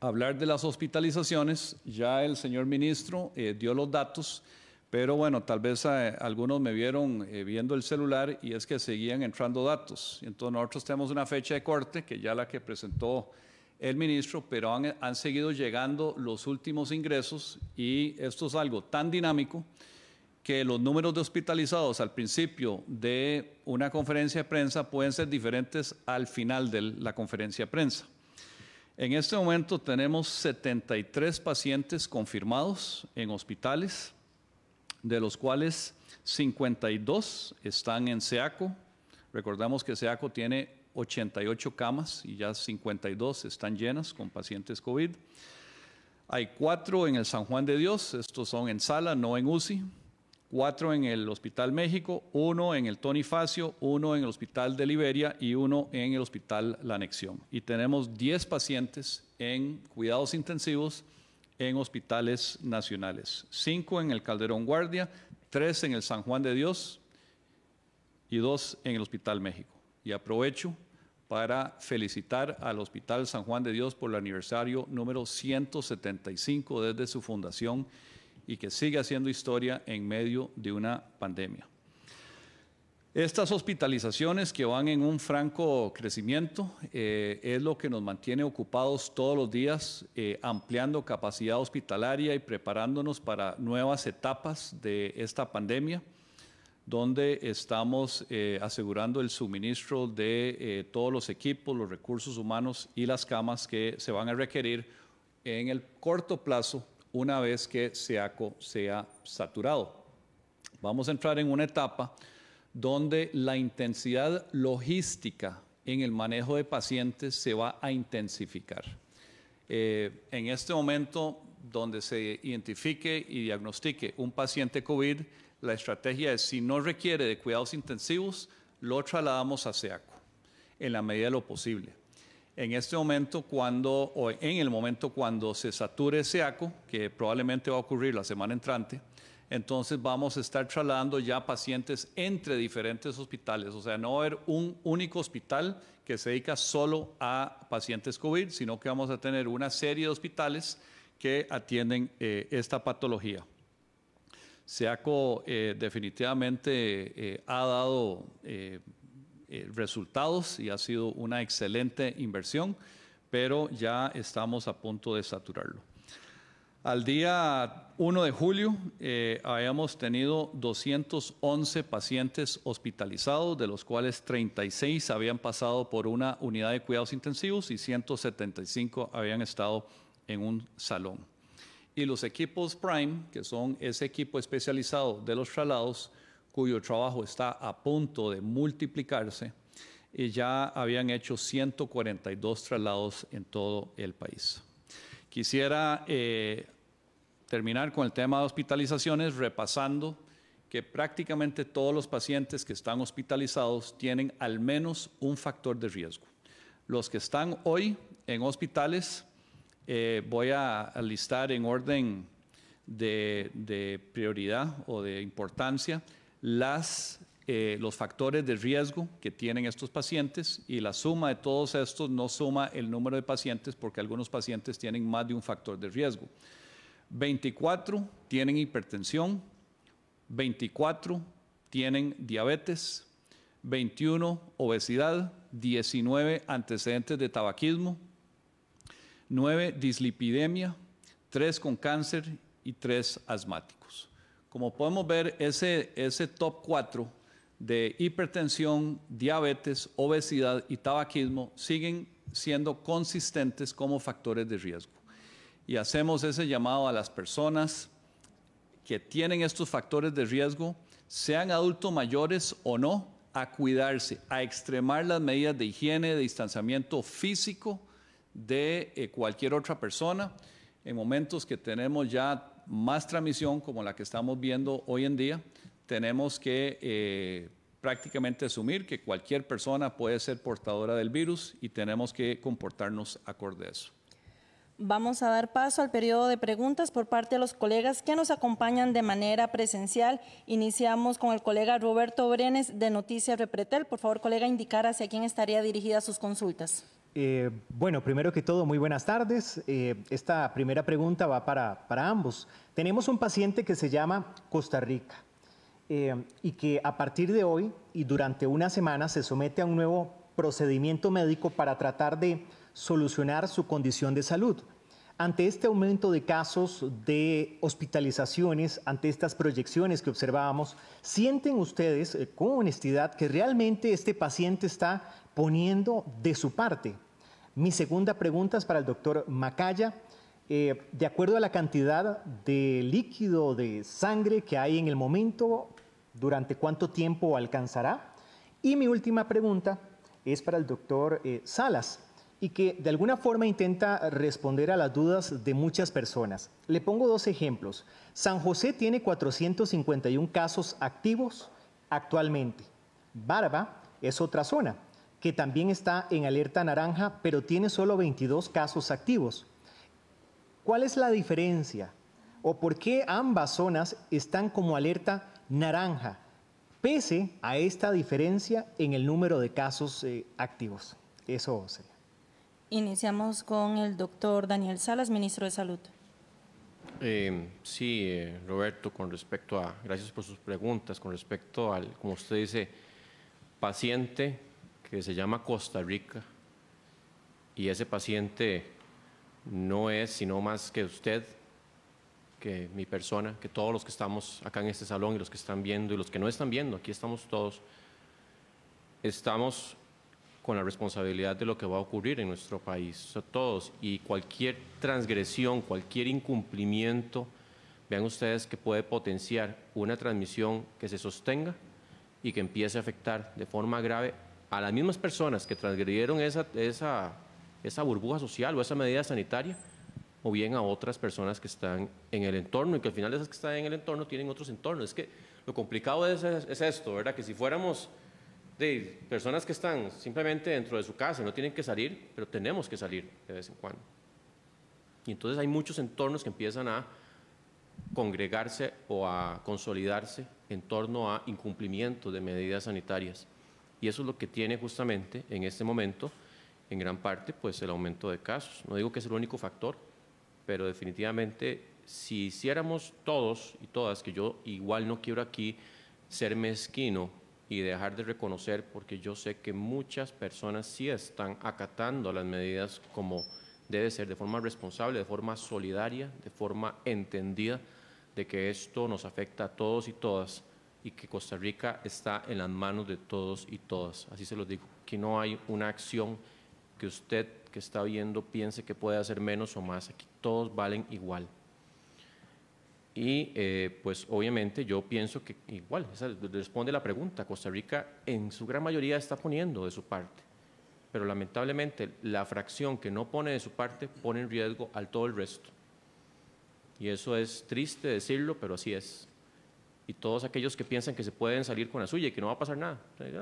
hablar de las hospitalizaciones. Ya el señor ministro eh, dio los datos, pero bueno, tal vez eh, algunos me vieron eh, viendo el celular y es que seguían entrando datos. Entonces nosotros tenemos una fecha de corte, que ya la que presentó el ministro, pero han, han seguido llegando los últimos ingresos y esto es algo tan dinámico que los números de hospitalizados al principio de una conferencia de prensa pueden ser diferentes al final de la conferencia de prensa. En este momento tenemos 73 pacientes confirmados en hospitales, de los cuales 52 están en SEACO. Recordamos que SEACO tiene 88 camas y ya 52 están llenas con pacientes COVID. Hay cuatro en el San Juan de Dios, estos son en sala, no en UCI cuatro en el Hospital México, uno en el Tony Facio, uno en el Hospital de Liberia y uno en el Hospital La Anexión. Y tenemos 10 pacientes en cuidados intensivos en hospitales nacionales, cinco en el Calderón Guardia, tres en el San Juan de Dios y dos en el Hospital México. Y aprovecho para felicitar al Hospital San Juan de Dios por el aniversario número 175 desde su fundación y que sigue haciendo historia en medio de una pandemia. Estas hospitalizaciones que van en un franco crecimiento eh, es lo que nos mantiene ocupados todos los días, eh, ampliando capacidad hospitalaria y preparándonos para nuevas etapas de esta pandemia, donde estamos eh, asegurando el suministro de todos los equipos, los recursos humanos y las camas que se van a requerir en el corto plazo una vez que SEACO sea saturado. Vamos a entrar en una etapa donde la intensidad logística en el manejo de pacientes se va a intensificar. Eh, en este momento, donde se identifique y diagnostique un paciente COVID, la estrategia es, si no requiere de cuidados intensivos, lo trasladamos a SEACO, en la medida de lo posible en este momento cuando, o en el momento cuando se sature ese ACO, que probablemente va a ocurrir la semana entrante, entonces vamos a estar trasladando ya pacientes entre diferentes hospitales. O sea, no va a haber un único hospital que se dedica solo a pacientes COVID, sino que vamos a tener una serie de hospitales que atienden eh, esta patología. SEACO eh, definitivamente eh, ha dado eh, resultados y ha sido una excelente inversión, pero ya estamos a punto de saturarlo. Al día 1 de julio eh, habíamos tenido 211 pacientes hospitalizados, de los cuales 36 habían pasado por una unidad de cuidados intensivos y 175 habían estado en un salón. Y los equipos Prime, que son ese equipo especializado de los traslados, cuyo trabajo está a punto de multiplicarse, y eh, ya habían hecho 142 traslados en todo el país. Quisiera eh, terminar con el tema de hospitalizaciones repasando que prácticamente todos los pacientes que están hospitalizados tienen al menos un factor de riesgo. Los que están hoy en hospitales, eh, voy a listar en orden de, de prioridad o de importancia eh, los factores de riesgo que tienen estos pacientes y la suma de todos estos no suma el número de pacientes porque algunos pacientes tienen más de un factor de riesgo. 24 tienen hipertensión, 24 tienen diabetes, 21 obesidad, 19 antecedentes de tabaquismo, 9 dislipidemia, 3 con cáncer y 3 asmáticos. Como podemos ver, ese, ese top 4 de hipertensión, diabetes, obesidad y tabaquismo siguen siendo consistentes como factores de riesgo. Y hacemos ese llamado a las personas que tienen estos factores de riesgo, sean adultos mayores o no, a cuidarse, a extremar las medidas de higiene, de distanciamiento físico de eh, cualquier otra persona. En momentos que tenemos ya más transmisión como la que estamos viendo hoy en día, tenemos que eh, prácticamente asumir que cualquier persona puede ser portadora del virus y tenemos que comportarnos acorde a eso. Vamos a dar paso al periodo de preguntas por parte de los colegas que nos acompañan de manera presencial. Iniciamos con el colega Roberto Brenes de Noticias Repretel. Por favor, colega, indicar hacia quién estaría dirigida sus consultas. Eh, bueno, primero que todo, muy buenas tardes. Eh, esta primera pregunta va para, ambos. Tenemos un paciente que se llama Costa Rica eh, y que a partir de hoy y durante una semana se somete a un nuevo procedimiento médico para tratar de solucionar su condición de salud. Ante este aumento de casos de hospitalizaciones, ante estas proyecciones que observábamos, ¿sienten ustedes con honestidad que realmente este paciente está poniendo de su parte? Mi segunda pregunta es para el doctor Macaya. Eh, de acuerdo a la cantidad de líquido de sangre que hay en el momento, ¿durante cuánto tiempo alcanzará? Y mi última pregunta es para el doctor eh, Salas y que de alguna forma intenta responder a las dudas de muchas personas. Le pongo dos ejemplos. San José tiene 451 casos activos actualmente. Barba es otra zona, que también está en alerta naranja, pero tiene solo 22 casos activos. ¿Cuál es la diferencia? ¿O por qué ambas zonas están como alerta naranja, pese a esta diferencia en el número de casos eh, activos? Eso sería. Iniciamos con el doctor Daniel Salas, ministro de Salud. Eh, sí, eh, Roberto, con respecto a, gracias por sus preguntas, con respecto al, como usted dice, paciente que se llama Costa Rica y ese paciente no es sino más que usted, que mi persona, que todos los que estamos acá en este salón y los que están viendo y los que no están viendo, aquí estamos todos, estamos con la responsabilidad de lo que va a ocurrir en nuestro país, todos, y cualquier transgresión, cualquier incumplimiento, vean ustedes que puede potenciar una transmisión que se sostenga y que empiece a afectar de forma grave a las mismas personas que transgredieron esa, burbuja social o esa medida sanitaria, o bien a otras personas que están en el entorno y que al final esas que están en el entorno tienen otros entornos. Es que lo complicado es, esto, ¿verdad? Que si fuéramos personas que están simplemente dentro de su casa, no tienen que salir, pero tenemos que salir de vez en cuando. Y entonces hay muchos entornos que empiezan a congregarse o a consolidarse en torno a incumplimiento de medidas sanitarias. Y eso es lo que tiene justamente en este momento, en gran parte, pues el aumento de casos. No digo que es el único factor, pero definitivamente si hiciéramos todos y todas, que yo igual no quiero aquí ser mezquino y dejar de reconocer, porque yo sé que muchas personas sí están acatando las medidas como debe ser, de forma responsable, de forma solidaria, de forma entendida, de que esto nos afecta a todos y todas y que Costa Rica está en las manos de todos y todas. Así se los digo, que no hay una acción que usted que está viendo piense que puede hacer menos o más, aquí todos valen igual. Y eh, pues obviamente yo pienso que igual, responde la pregunta, Costa Rica en su gran mayoría está poniendo de su parte, pero lamentablemente la fracción que no pone de su parte pone en riesgo al todo el resto. Y eso es triste decirlo, pero así es y todos aquellos que piensan que se pueden salir con la suya y que no va a pasar nada.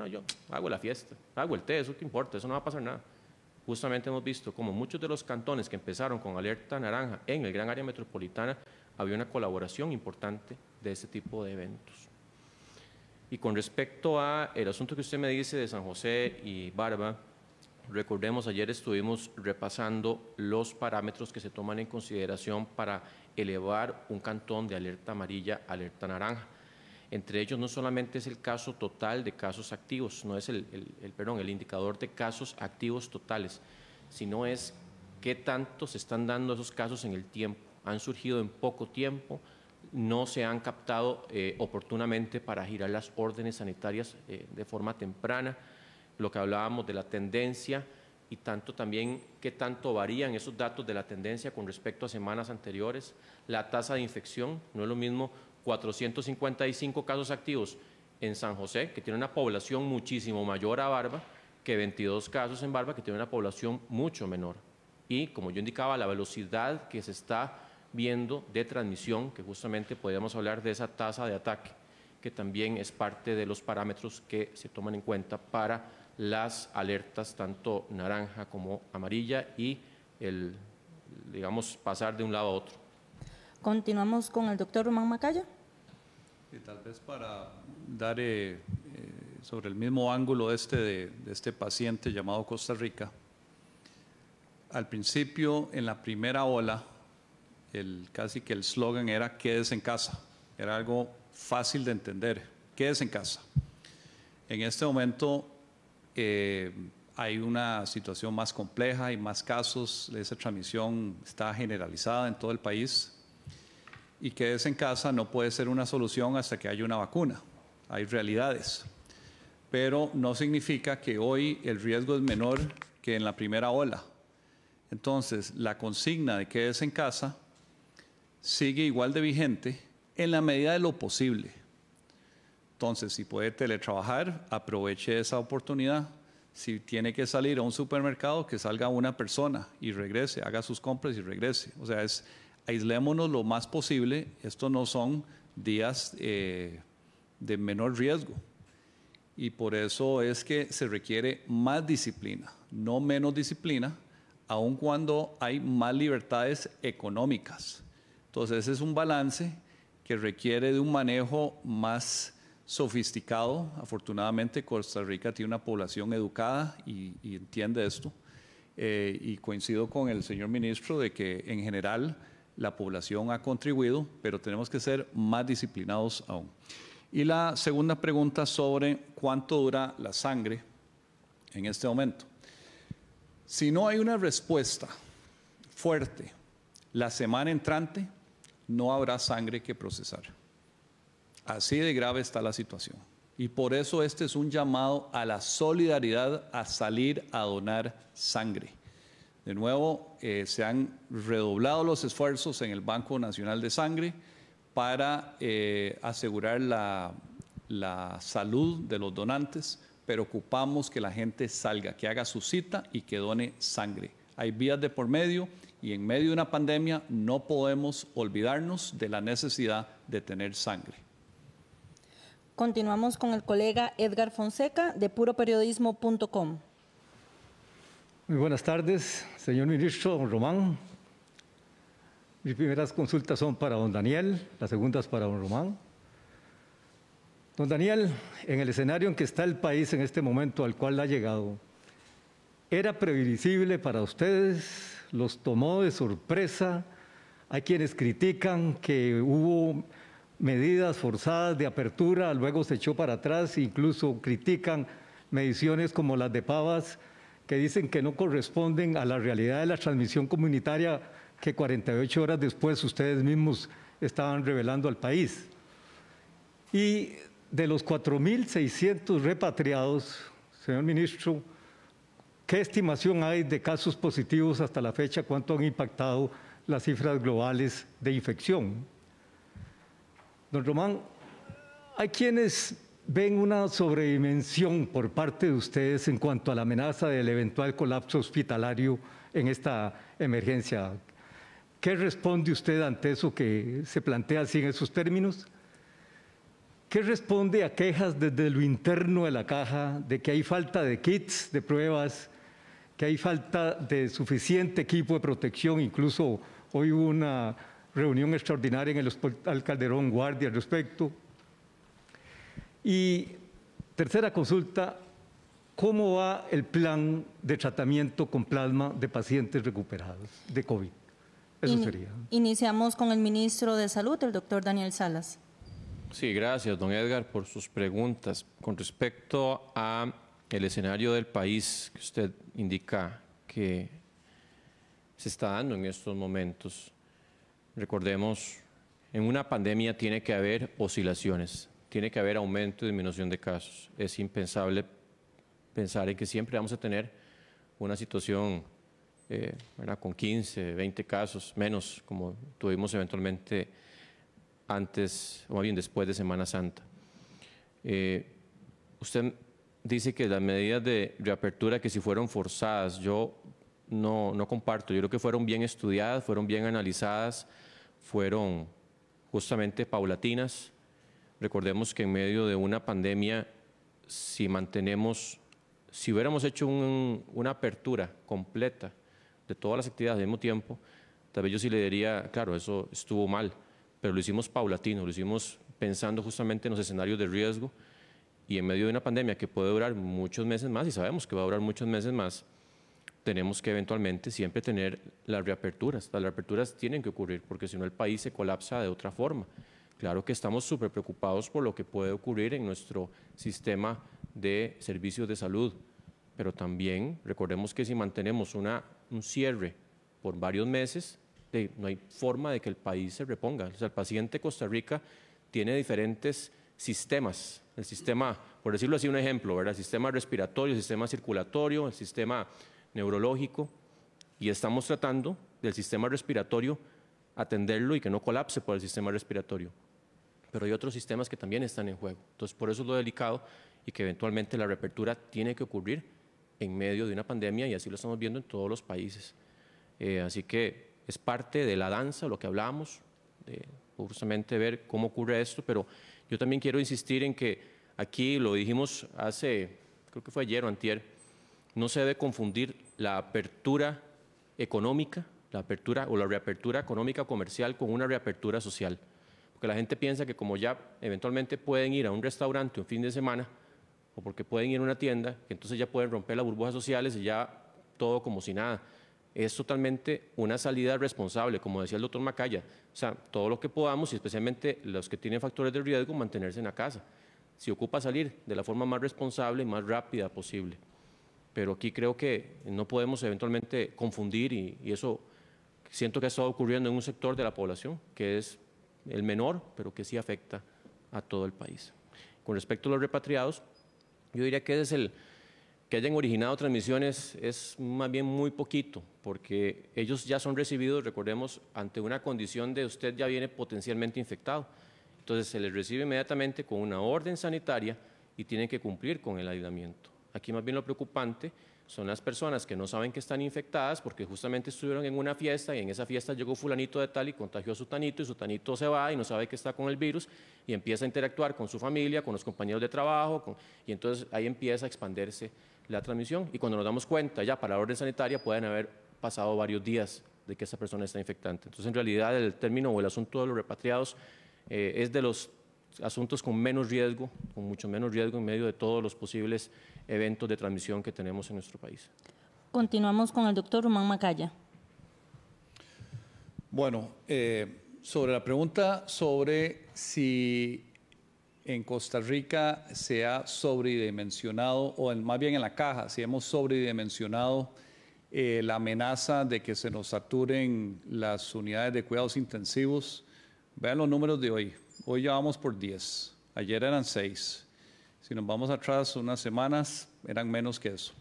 yo hago la fiesta, hago el té, eso que importa, eso no va a pasar nada. Justamente hemos visto como muchos de los cantones que empezaron con alerta naranja en el gran área metropolitana, había una colaboración importante de este tipo de eventos. Y con respecto a el asunto que usted me dice de San José y Barba, recordemos ayer estuvimos repasando los parámetros que se toman en consideración para elevar un cantón de alerta amarilla a alerta naranja entre ellos no solamente es el caso total de casos activos, no es el, perdón, el indicador de casos activos totales, sino es qué tanto se están dando esos casos en el tiempo. Han surgido en poco tiempo, no se han captado eh, oportunamente para girar las órdenes sanitarias eh, de forma temprana, lo que hablábamos de la tendencia y tanto también qué tanto varían esos datos de la tendencia con respecto a semanas anteriores, la tasa de infección, no es lo mismo 455 casos activos en San José, que tiene una población muchísimo mayor a Barba, que 22 casos en Barba, que tiene una población mucho menor. Y, como yo indicaba, la velocidad que se está viendo de transmisión, que justamente podríamos hablar de esa tasa de ataque, que también es parte de los parámetros que se toman en cuenta para las alertas, tanto naranja como amarilla, y el, digamos, pasar de un lado a otro. Continuamos con el doctor Román Macaya. Y tal vez para dar eh, eh, sobre el mismo ángulo este de, este paciente llamado Costa Rica, al principio, en la primera ola, el, casi que el slogan era quédese en casa. Era algo fácil de entender, quédese en casa. En este momento eh, hay una situación más compleja, hay más casos, esa transmisión está generalizada en todo el país y quedes en casa no puede ser una solución hasta que haya una vacuna. Hay realidades. Pero no significa que hoy el riesgo es menor que en la primera ola. Entonces, la consigna de quedes en casa sigue igual de vigente en la medida de lo posible. Entonces, si puede teletrabajar, aproveche esa oportunidad. Si tiene que salir a un supermercado, que salga una persona y regrese, haga sus compras y regrese. O sea, es, aislémonos lo más posible, estos no son días eh, de menor riesgo. Y por eso es que se requiere más disciplina, no menos disciplina, aun cuando hay más libertades económicas. Entonces ese es un balance que requiere de un manejo más sofisticado. Afortunadamente Costa Rica tiene una población educada y, entiende esto. Eh, y coincido con el señor ministro de que en general la población ha contribuido, pero tenemos que ser más disciplinados aún. Y la segunda pregunta sobre cuánto dura la sangre en este momento. Si no hay una respuesta fuerte la semana entrante, no habrá sangre que procesar. Así de grave está la situación. Y por eso este es un llamado a la solidaridad, a salir a donar sangre. De nuevo, eh, se han redoblado los esfuerzos en el Banco Nacional de Sangre para eh, asegurar la, la salud de los donantes, pero ocupamos que la gente salga, que haga su cita y que done sangre. Hay vías de por medio y en medio de una pandemia no podemos olvidarnos de la necesidad de tener sangre. Continuamos con el colega Edgar Fonseca de puroperiodismo.com. Muy buenas tardes, señor ministro don Román. Mis primeras consultas son para don Daniel, las segundas para don Román. Don Daniel, en el escenario en que está el país en este momento al cual ha llegado, ¿era previsible para ustedes? ¿Los tomó de sorpresa? Hay quienes critican que hubo medidas forzadas de apertura, luego se echó para atrás, incluso critican mediciones como las de Pavas que dicen que no corresponden a la realidad de la transmisión comunitaria que 48 horas después ustedes mismos estaban revelando al país. Y de los 4.600 repatriados, señor ministro, ¿qué estimación hay de casos positivos hasta la fecha? ¿Cuánto han impactado las cifras globales de infección? Don Román, hay quienes ven una sobredimensión por parte de ustedes en cuanto a la amenaza del eventual colapso hospitalario en esta emergencia? ¿Qué responde usted ante eso que se plantea así en esos términos? ¿Qué responde a quejas desde lo interno de la caja de que hay falta de kits, de pruebas, que hay falta de suficiente equipo de protección? Incluso hoy hubo una reunión extraordinaria en el Hospital Calderón Guardia al respecto. Y tercera consulta, ¿cómo va el plan de tratamiento con plasma de pacientes recuperados de COVID? Eso sería. Iniciamos con el ministro de Salud, el doctor Daniel Salas. Sí, gracias, don Edgar, por sus preguntas. Con respecto a el escenario del país que usted indica que se está dando en estos momentos, recordemos, en una pandemia tiene que haber oscilaciones tiene que haber aumento y disminución de casos. Es impensable pensar en que siempre vamos a tener una situación eh, con 15, 20 casos, menos como tuvimos eventualmente antes, o bien después de Semana Santa. Eh, usted dice que las medidas de reapertura que si fueron forzadas, yo no, no comparto, yo creo que fueron bien estudiadas, fueron bien analizadas, fueron justamente paulatinas, Recordemos que en medio de una pandemia, si mantenemos, si hubiéramos hecho una apertura completa de todas las actividades al mismo tiempo, tal vez yo sí le diría, claro, eso estuvo mal, pero lo hicimos paulatino, lo hicimos pensando justamente en los escenarios de riesgo y en medio de una pandemia que puede durar muchos meses más y sabemos que va a durar muchos meses más, tenemos que eventualmente siempre tener las reaperturas. Las reaperturas tienen que ocurrir porque si no el país se colapsa de otra forma. Claro que estamos súper preocupados por lo que puede ocurrir en nuestro sistema de servicios de salud, pero también recordemos que si mantenemos un cierre por varios meses, no hay forma de que el país se reponga. el paciente Costa Rica tiene diferentes sistemas. El sistema, por decirlo así, un ejemplo, ¿verdad? el sistema respiratorio, el sistema circulatorio, el sistema neurológico, y estamos tratando del sistema respiratorio atenderlo y que no colapse por el sistema respiratorio pero hay otros sistemas que también están en juego. Entonces, por eso es lo delicado y que eventualmente la reapertura tiene que ocurrir en medio de una pandemia y así lo estamos viendo en todos los países. Eh, así que es parte de la danza, lo que hablamos, de justamente ver cómo ocurre esto, pero yo también quiero insistir en que aquí lo dijimos hace, creo que fue ayer o antier, no se debe confundir la apertura económica, la apertura o la reapertura económica comercial con una reapertura social la gente piensa que como ya eventualmente pueden ir a un restaurante un fin de semana o porque pueden ir a una tienda, que entonces ya pueden romper las burbujas sociales y ya todo como si nada. Es totalmente una salida responsable, como decía el doctor Macaya. O sea, todo lo que podamos, y especialmente los que tienen factores de riesgo, mantenerse en la casa. Si ocupa salir de la forma más responsable y más rápida posible. Pero aquí creo que no podemos eventualmente confundir y, y eso siento que ha estado ocurriendo en un sector de la población, que es el menor, pero que sí afecta a todo el país. Con respecto a los repatriados, yo diría que es el que hayan originado transmisiones es más bien muy poquito, porque ellos ya son recibidos, recordemos, ante una condición de usted ya viene potencialmente infectado. Entonces se les recibe inmediatamente con una orden sanitaria y tienen que cumplir con el aislamiento. Aquí más bien lo preocupante son las personas que no saben que están infectadas porque justamente estuvieron en una fiesta y en esa fiesta llegó fulanito de tal y contagió a tanito y su tanito se va y no sabe que está con el virus y empieza a interactuar con su familia, con los compañeros de trabajo y entonces ahí empieza a expandirse la transmisión y cuando nos damos cuenta ya para la orden sanitaria pueden haber pasado varios días de que esa persona está infectante. Entonces en realidad el término o el asunto de los repatriados eh, es de los asuntos con menos riesgo, con mucho menos riesgo en medio de todos los posibles eventos de transmisión que tenemos en nuestro país. Continuamos con el doctor Román Macaya. Bueno, eh, sobre la pregunta sobre si en Costa Rica se ha sobredimensionado, o más bien en la caja, si hemos sobredimensionado eh, la amenaza de que se nos saturen las unidades de cuidados intensivos. Vean los números de hoy. Hoy ya vamos por 10, ayer eran 6. Si nos vamos atrás unas semanas, eran menos que eso.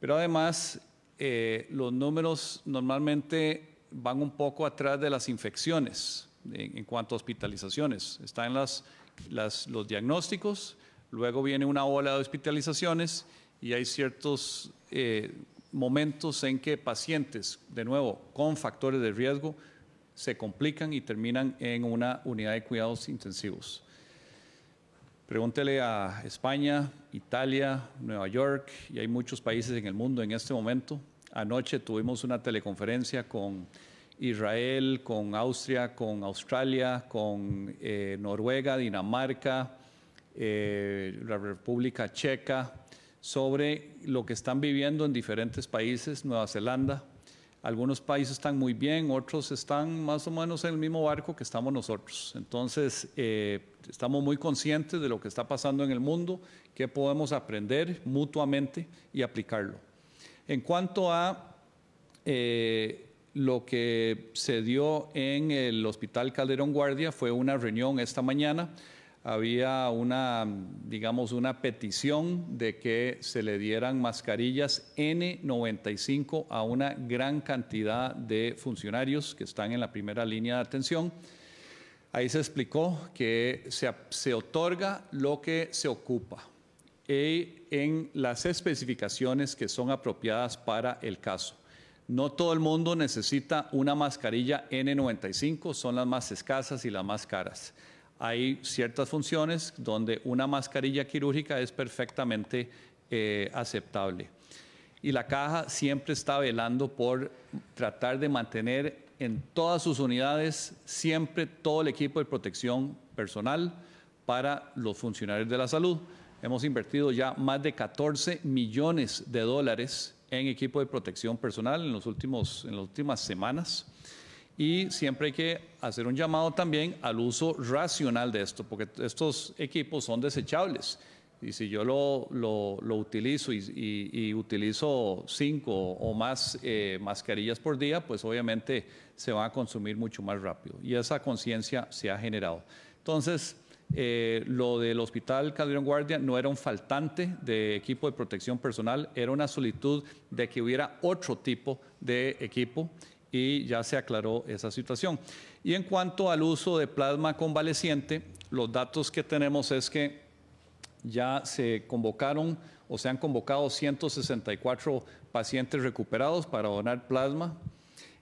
Pero además, eh, los números normalmente van un poco atrás de las infecciones en, cuanto a hospitalizaciones. Están los diagnósticos, luego viene una ola de hospitalizaciones y hay ciertos eh, momentos en que pacientes, de nuevo, con factores de riesgo, se complican y terminan en una unidad de cuidados intensivos. Pregúntele a España, Italia, Nueva York, y hay muchos países en el mundo en este momento. Anoche tuvimos una teleconferencia con Israel, con Austria, con Australia, con eh, Noruega, Dinamarca, eh, la República Checa, sobre lo que están viviendo en diferentes países, Nueva Zelanda, algunos países están muy bien, otros están más o menos en el mismo barco que estamos nosotros. Entonces, eh, estamos muy conscientes de lo que está pasando en el mundo, que podemos aprender mutuamente y aplicarlo. En cuanto a eh, lo que se dio en el Hospital Calderón Guardia, fue una reunión esta mañana había una, digamos, una petición de que se le dieran mascarillas N95 a una gran cantidad de funcionarios que están en la primera línea de atención. Ahí se explicó que se, otorga lo que se ocupa y en las especificaciones que son apropiadas para el caso. No todo el mundo necesita una mascarilla N95, son las más escasas y las más caras hay ciertas funciones donde una mascarilla quirúrgica es perfectamente eh, aceptable. Y la caja siempre está velando por tratar de mantener en todas sus unidades siempre todo el equipo de protección personal para los funcionarios de la salud. Hemos invertido ya más de 14 millones de dólares en equipo de protección personal en, los últimos, en las últimas semanas y siempre hay que hacer un llamado también al uso racional de esto, porque estos equipos son desechables. Y si yo lo, lo, lo utilizo y, utilizo cinco o más eh, mascarillas por día, pues obviamente se van a consumir mucho más rápido. Y esa conciencia se ha generado. Entonces, eh, lo del Hospital Calderón Guardia no era un faltante de equipo de protección personal, era una solicitud de que hubiera otro tipo de equipo y ya se aclaró esa situación. Y en cuanto al uso de plasma convaleciente, los datos que tenemos es que ya se convocaron o se han convocado 164 pacientes recuperados para donar plasma.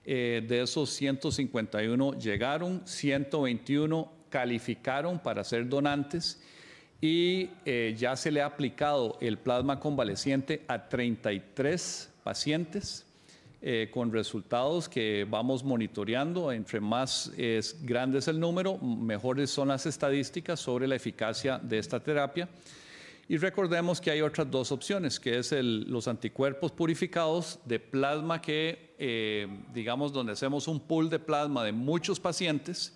Eh, de esos 151 llegaron, 121 calificaron para ser donantes y eh, ya se le ha aplicado el plasma convaleciente a 33 pacientes eh, con resultados que vamos monitoreando. Entre más es, grande es el número, mejores son las estadísticas sobre la eficacia de esta terapia. Y recordemos que hay otras dos opciones, que es los anticuerpos purificados de plasma que, eh, digamos, donde hacemos un pool de plasma de muchos pacientes.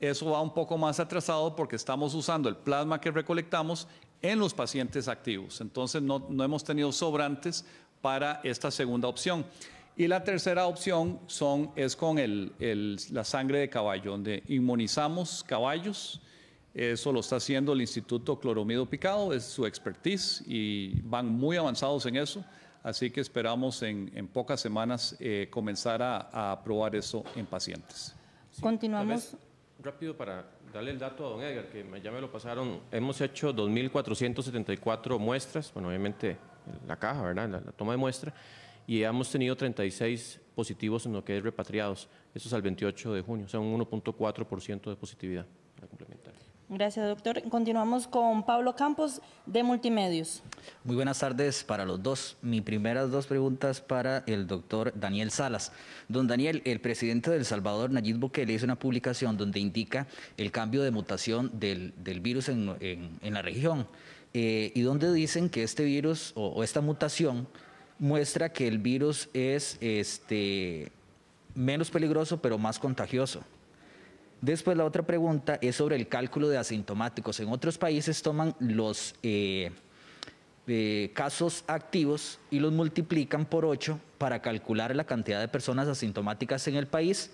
Eso va un poco más atrasado porque estamos usando el plasma que recolectamos en los pacientes activos. Entonces no, no hemos tenido sobrantes para esta segunda opción. Y la tercera opción son, es con la sangre de caballo, donde inmunizamos caballos. Eso lo está haciendo el Instituto Cloromido Picado, es su expertise y van muy avanzados en eso. Así que esperamos en, pocas semanas eh, comenzar a, probar eso en pacientes. Continuamos. Rápido para darle el dato a don Edgar, que ya me lo pasaron. Hemos hecho 2.474 muestras, bueno, obviamente la caja, ¿verdad? la, la toma de muestra y hemos tenido 36 positivos en lo que es repatriados. Eso es al 28 de junio, o sea, un 1.4% de positividad. Gracias, doctor. Continuamos con Pablo Campos de Multimedios. Muy buenas tardes para los dos. Mis primeras dos preguntas para el doctor Daniel Salas. Don Daniel, el presidente del El Salvador, Nayib Bukele, hizo una publicación donde indica el cambio de mutación del, del virus en, en, la región eh, y donde dicen que este virus o esta mutación muestra que el virus es este, menos peligroso pero más contagioso. Después la otra pregunta es sobre el cálculo de asintomáticos. En otros países toman los eh, eh, casos activos y los multiplican por 8 para calcular la cantidad de personas asintomáticas en el país.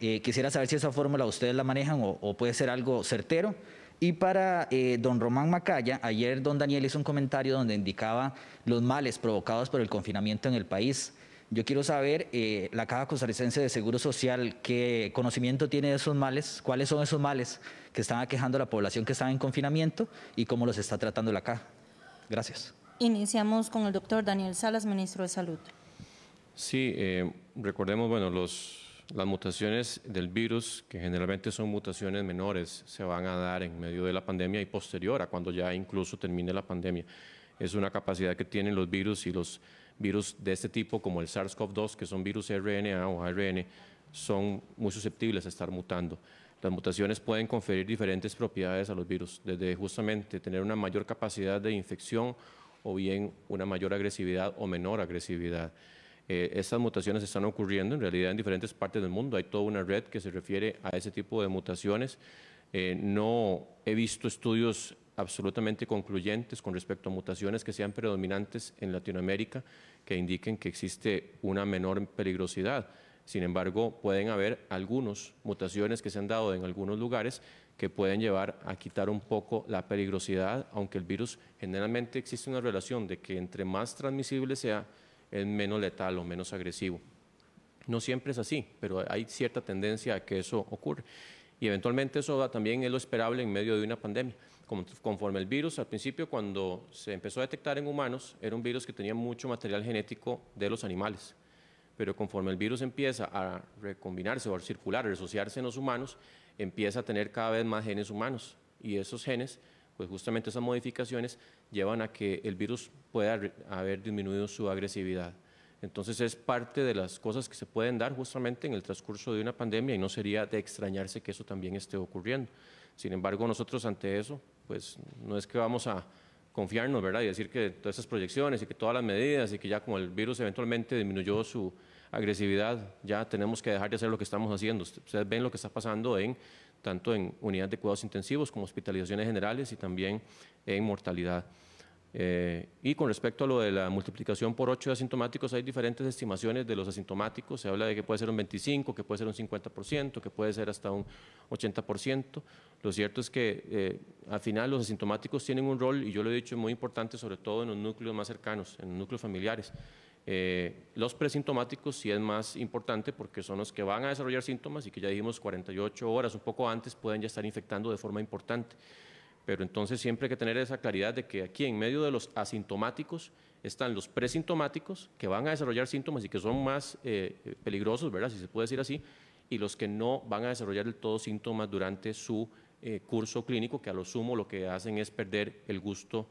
Eh, quisiera saber si esa fórmula ustedes la manejan o puede ser algo certero. Y para eh, don Román Macaya, ayer don Daniel hizo un comentario donde indicaba los males provocados por el confinamiento en el país. Yo quiero saber, eh, la Caja Costarricense de Seguro Social, ¿qué conocimiento tiene de esos males? ¿Cuáles son esos males que están aquejando a la población que está en confinamiento y cómo los está tratando la Caja? Gracias. Iniciamos con el doctor Daniel Salas, ministro de Salud. Sí, eh, recordemos, bueno, los, las mutaciones del virus, que generalmente son mutaciones menores, se van a dar en medio de la pandemia y posterior a cuando ya incluso termine la pandemia. Es una capacidad que tienen los virus y los virus de este tipo, como el SARS-CoV-2, que son virus RNA o ARN, son muy susceptibles a estar mutando. Las mutaciones pueden conferir diferentes propiedades a los virus, desde justamente tener una mayor capacidad de infección o bien una mayor agresividad o menor agresividad. Eh, estas mutaciones están ocurriendo en realidad en diferentes partes del mundo. Hay toda una red que se refiere a ese tipo de mutaciones. Eh, no he visto estudios absolutamente concluyentes con respecto a mutaciones que sean predominantes en Latinoamérica que indiquen que existe una menor peligrosidad. Sin embargo, pueden haber algunas mutaciones que se han dado en algunos lugares que pueden llevar a quitar un poco la peligrosidad, aunque el virus generalmente existe una relación de que entre más transmisible sea, es menos letal o menos agresivo. No siempre es así, pero hay cierta tendencia a que eso ocurre. Y eventualmente eso también es lo esperable en medio de una pandemia. Como, conforme el virus, al principio cuando se empezó a detectar en humanos, era un virus que tenía mucho material genético de los animales. Pero conforme el virus empieza a recombinarse o a circular, a asociarse en los humanos, empieza a tener cada vez más genes humanos. Y esos genes, pues justamente esas modificaciones, llevan a que el virus pueda haber disminuido su agresividad. Entonces es parte de las cosas que se pueden dar justamente en el transcurso de una pandemia y no sería de extrañarse que eso también esté ocurriendo. Sin embargo, nosotros ante eso, pues no es que vamos a confiarnos, ¿verdad? Y decir que todas esas proyecciones y que todas las medidas y que ya como el virus eventualmente disminuyó su agresividad, ya tenemos que dejar de hacer lo que estamos haciendo. Ustedes ven lo que está pasando en tanto en unidades de cuidados intensivos como hospitalizaciones generales y también en mortalidad. Eh, y con respecto a lo de la multiplicación por 8 de asintomáticos, hay diferentes estimaciones de los asintomáticos. Se habla de que puede ser un 25, que puede ser un 50%, que puede ser hasta un 80%. Lo cierto es que eh, al final los asintomáticos tienen un rol, y yo lo he dicho, muy importante, sobre todo en los núcleos más cercanos, en los núcleos familiares. Eh, los presintomáticos sí es más importante porque son los que van a desarrollar síntomas y que ya dijimos 48 horas, un poco antes, pueden ya estar infectando de forma importante. Pero entonces siempre hay que tener esa claridad de que aquí en medio de los asintomáticos están los presintomáticos que van a desarrollar síntomas y que son más eh, eh, peligrosos, ¿verdad? Si se puede decir así, y los que no van a desarrollar del todo síntomas durante su curso clínico, que a lo sumo lo que hacen es perder el gusto,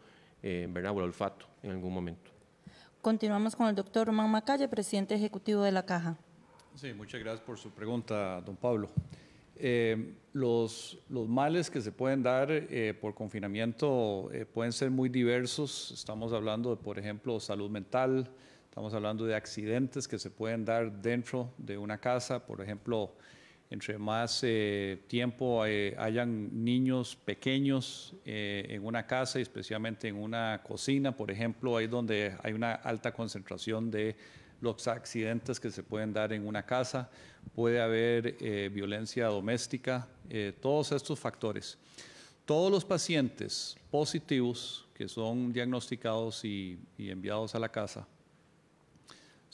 O el olfato en algún momento. Continuamos con el doctor Román Macalle, presidente ejecutivo de la Caja. Sí, muchas gracias por su pregunta, don Pablo. Eh, los, males que se pueden dar eh, por confinamiento eh, pueden ser muy diversos. Estamos hablando de, por ejemplo, salud mental, estamos hablando de accidentes que se pueden dar dentro de una casa, por ejemplo, entre más eh, tiempo eh, hayan niños pequeños eh, en una casa y especialmente en una cocina, por ejemplo, ahí donde hay una alta concentración de los accidentes que se pueden dar en una casa, puede haber violencia doméstica, todos estos factores. Todos los pacientes positivos que son diagnosticados y enviados a la casa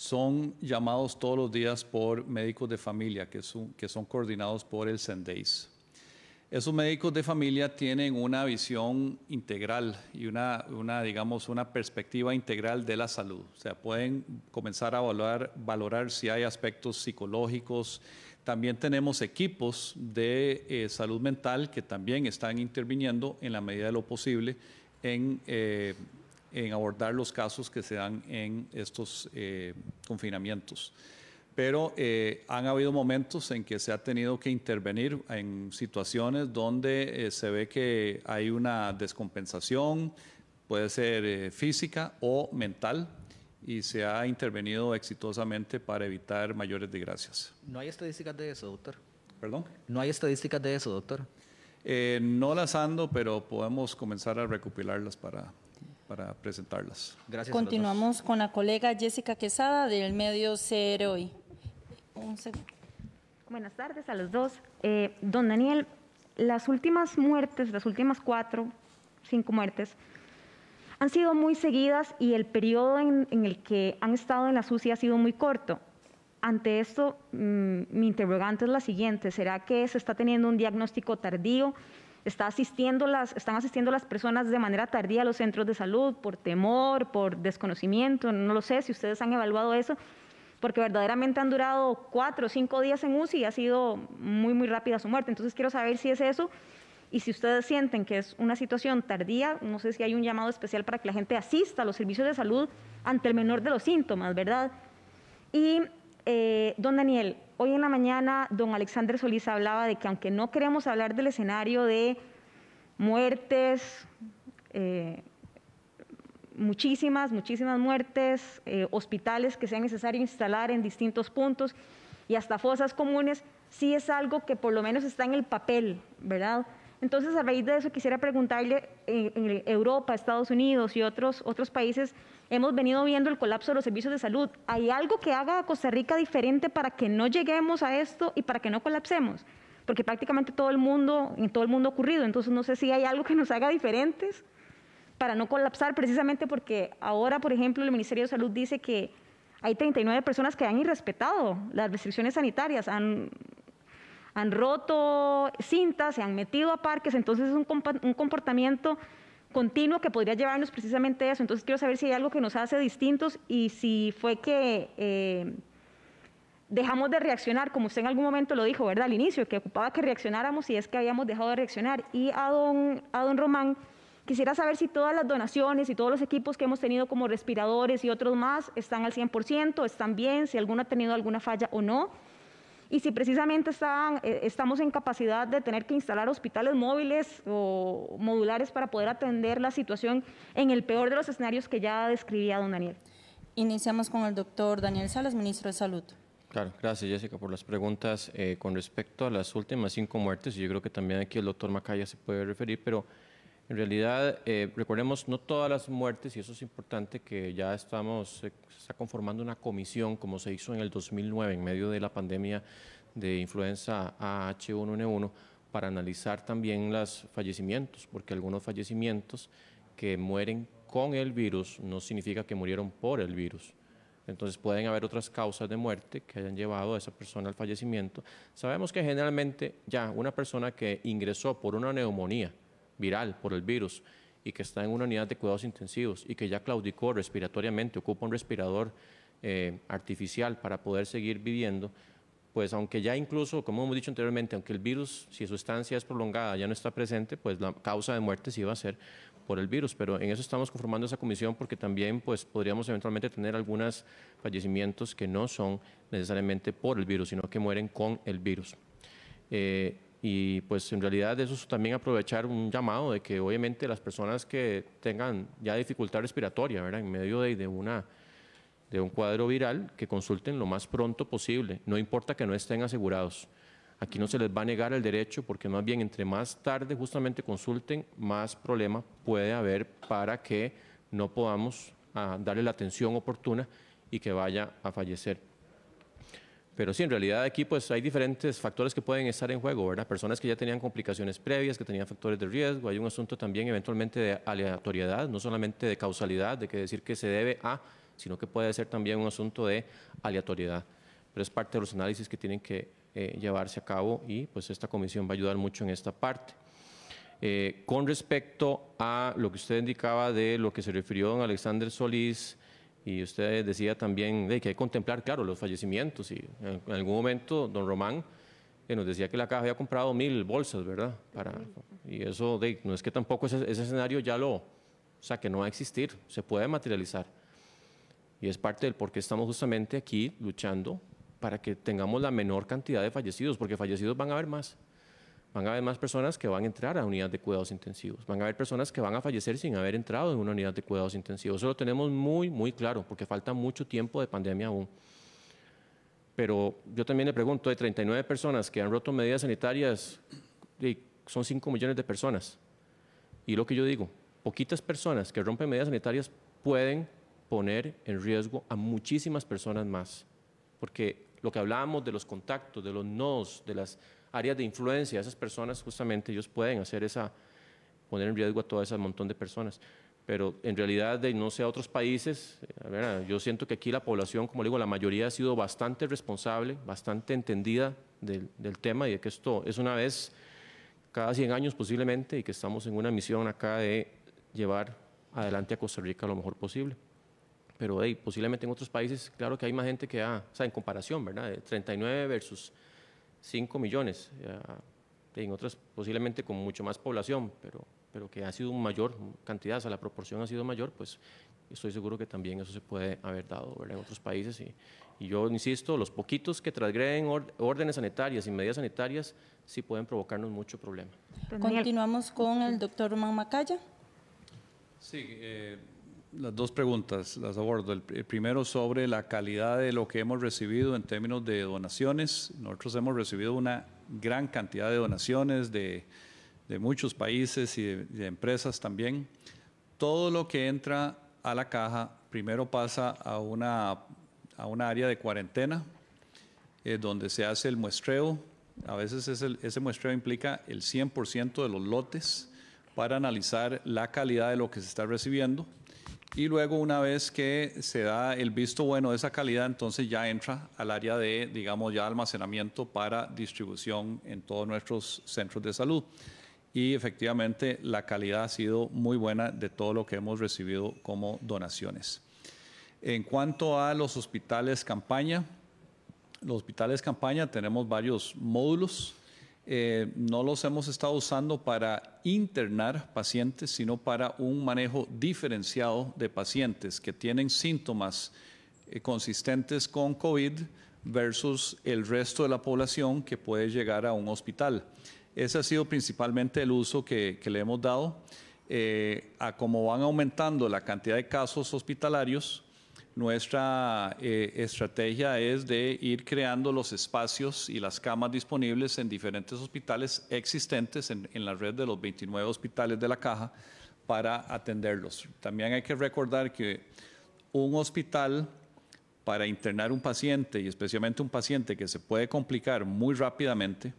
son llamados todos los días por médicos de familia que son, que son coordinados por el Sendeis. Esos médicos de familia tienen una visión integral y una, una, digamos, una perspectiva integral de la salud. O sea, pueden comenzar a valorar, valorar si hay aspectos psicológicos. También tenemos equipos de eh, salud mental que también están interviniendo en la medida de lo posible en... Eh, en abordar los casos que se dan en estos eh, confinamientos. Pero eh, han habido momentos en que se ha tenido que intervenir en situaciones donde eh, se ve que hay una descompensación, puede ser física o mental, y se ha intervenido exitosamente para evitar mayores desgracias. ¿No hay estadísticas de eso, doctor? ¿Perdón? ¿No hay estadísticas de eso, doctor? no las ando, pero podemos comenzar a recopilarlas para, para presentarlas. Gracias. Continuamos con la colega Jessica Quesada del medio cero hoy. Buenas tardes a los dos. Eh, don Daniel, las últimas muertes, las últimas cuatro, cinco muertes, han sido muy seguidas y el periodo en, el que han estado en la SUSI ha sido muy corto. Ante esto, mm, mi interrogante es la siguiente, ¿será que se está teniendo un diagnóstico tardío? asistiendo las, están asistiendo las personas de manera tardía a los centros de salud por temor, por desconocimiento, no lo sé si ustedes han evaluado eso, porque verdaderamente han durado cuatro o cinco días en UCI y ha sido muy, muy rápida su muerte. Entonces quiero saber si es eso y si ustedes sienten que es una situación tardía, no sé si hay un llamado especial para que la gente asista a los servicios de salud ante el menor de los síntomas, ¿verdad? Y eh, don Daniel, hoy en la mañana don Alexander Solís hablaba de que aunque no queremos hablar del escenario de muertes, eh, muchísimas, muchísimas muertes, eh, hospitales que sea necesario instalar en distintos puntos y hasta fosas comunes, sí es algo que por lo menos está en el papel, ¿verdad? Entonces, a raíz de eso quisiera preguntarle, en Europa, Estados Unidos y otros, otros países, Hemos venido viendo el colapso de los servicios de salud. ¿Hay algo que haga a Costa Rica diferente para que no lleguemos a esto y para que no colapsemos? Porque prácticamente todo el mundo, en todo el mundo ha ocurrido. Entonces no sé si hay algo que nos haga diferentes para no colapsar, precisamente porque ahora, por ejemplo, el Ministerio de Salud dice que hay 39 personas que han irrespetado las restricciones sanitarias, han, han roto cintas, se han metido a parques, entonces es un, un comportamiento continuo que podría llevarnos precisamente a eso. Entonces quiero saber si hay algo que nos hace distintos y si fue que eh, dejamos de reaccionar, como usted en algún momento lo dijo, ¿verdad? Al inicio, que ocupaba que reaccionáramos y es que habíamos dejado de reaccionar. Y a don, a don Román, quisiera saber si todas las donaciones y todos los equipos que hemos tenido como respiradores y otros más están al 100%, están bien, si alguno ha tenido alguna falla o no y si precisamente están, eh, estamos en capacidad de tener que instalar hospitales móviles o modulares para poder atender la situación en el peor de los escenarios que ya describía don Daniel. Iniciamos con el doctor Daniel Salas, ministro de Salud. Claro, gracias Jessica por las preguntas. Eh, con respecto a las últimas cinco muertes, yo creo que también aquí el doctor Macaya se puede referir, pero en realidad, eh, recordemos, no todas las muertes, y eso es importante, que ya estamos, eh, está conformando una comisión, como se hizo en el 2009, en medio de la pandemia de influenza AH1N1, para analizar también los fallecimientos, porque algunos fallecimientos que mueren con el virus no significa que murieron por el virus. Entonces pueden haber otras causas de muerte que hayan llevado a esa persona al fallecimiento. Sabemos que generalmente ya una persona que ingresó por una neumonía viral por el virus y que está en una unidad de cuidados intensivos y que ya claudicó respiratoriamente, ocupa un respirador eh, artificial para poder seguir viviendo, pues aunque ya incluso, como hemos dicho anteriormente, aunque el virus, si su estancia es prolongada, ya no está presente, pues la causa de muerte sí va a ser por el virus. Pero en eso estamos conformando esa comisión porque también pues, podríamos eventualmente tener algunos fallecimientos que no son necesariamente por el virus, sino que mueren con el virus. Eh, y pues en realidad eso es también aprovechar un llamado de que obviamente las personas que tengan ya dificultad respiratoria, ¿verdad? En medio de, de, una, de un cuadro viral, que consulten lo más pronto posible, no importa que no estén asegurados. Aquí no se les va a negar el derecho porque más bien entre más tarde justamente consulten, más problema puede haber para que no podamos ah, darle la atención oportuna y que vaya a fallecer. Pero sí, en realidad aquí pues hay diferentes factores que pueden estar en juego, ¿verdad? Personas que ya tenían complicaciones previas, que tenían factores de riesgo, hay un asunto también eventualmente de aleatoriedad, no solamente de causalidad, de que decir que se debe a, sino que puede ser también un asunto de aleatoriedad. Pero es parte de los análisis que tienen que eh, llevarse a cabo y pues esta comisión va a ayudar mucho en esta parte. Eh, con respecto a lo que usted indicaba de lo que se refirió don Alexander Solís, y usted decía también que hay que contemplar, claro, los fallecimientos. Y en algún momento, don Román eh, nos decía que la caja había comprado mil bolsas, ¿verdad? Para, y eso no es que tampoco ese, ese, escenario ya lo, o sea, que no va a existir, se puede materializar. Y es parte del por qué estamos justamente aquí luchando para que tengamos la menor cantidad de fallecidos, porque fallecidos van a haber más. Van a haber más personas que van a entrar a unidad de cuidados intensivos. Van a haber personas que van a fallecer sin haber entrado en una unidad de cuidados intensivos. Eso lo tenemos muy, muy claro, porque falta mucho tiempo de pandemia aún. Pero yo también le pregunto, de 39 personas que han roto medidas sanitarias, y son 5 millones de personas. Y lo que yo digo, poquitas personas que rompen medidas sanitarias pueden poner en riesgo a muchísimas personas más, porque lo que hablábamos de los contactos, de los nodos, de las áreas de influencia, esas personas justamente ellos pueden hacer esa, poner en riesgo a todo ese montón de personas. Pero en realidad, de no sé, a otros países, yo siento que aquí la población, como digo, la mayoría ha sido bastante responsable, bastante entendida del, del tema y de que esto es una vez cada 100 años posiblemente y que estamos en una misión acá de llevar adelante a Costa Rica lo mejor posible pero posiblemente en otros países, claro que hay más gente que ha, o sea, en comparación, ¿verdad? de 39 versus 5 millones, en otras posiblemente con mucho más población, pero, pero que ha sido un mayor cantidad, o sea, la proporción ha sido mayor, pues estoy seguro que también eso se puede haber dado ¿verdad? en otros países. Y, y, yo insisto, los poquitos que transgreden órdenes sanitarias y medidas sanitarias sí pueden provocarnos mucho problema. Continuamos con el doctor Román Macaya. Sí, eh, las dos preguntas las abordo. El, primero sobre la calidad de lo que hemos recibido en términos de donaciones. Nosotros hemos recibido una gran cantidad de donaciones de, muchos países y de, empresas también. Todo lo que entra a la caja primero pasa a una, a área de cuarentena eh, donde se hace el muestreo. A veces ese, ese muestreo implica el 100% de los lotes para analizar la calidad de lo que se está recibiendo y luego una vez que se da el visto bueno de esa calidad, entonces ya entra al área de, digamos, ya almacenamiento para distribución en todos nuestros centros de salud. Y efectivamente la calidad ha sido muy buena de todo lo que hemos recibido como donaciones. En cuanto a los hospitales campaña, los hospitales campaña tenemos varios módulos eh, no los hemos estado usando para internar pacientes, sino para un manejo diferenciado de pacientes que tienen síntomas eh, consistentes con COVID versus el resto de la población que puede llegar a un hospital. Ese ha sido principalmente el uso que, le hemos dado. Eh, a como van aumentando la cantidad de casos hospitalarios, nuestra eh, estrategia es de ir creando los espacios y las camas disponibles en diferentes hospitales existentes en, la red de los 29 hospitales de la caja para atenderlos. También hay que recordar que un hospital para internar un paciente y especialmente un paciente que se puede complicar muy rápidamente,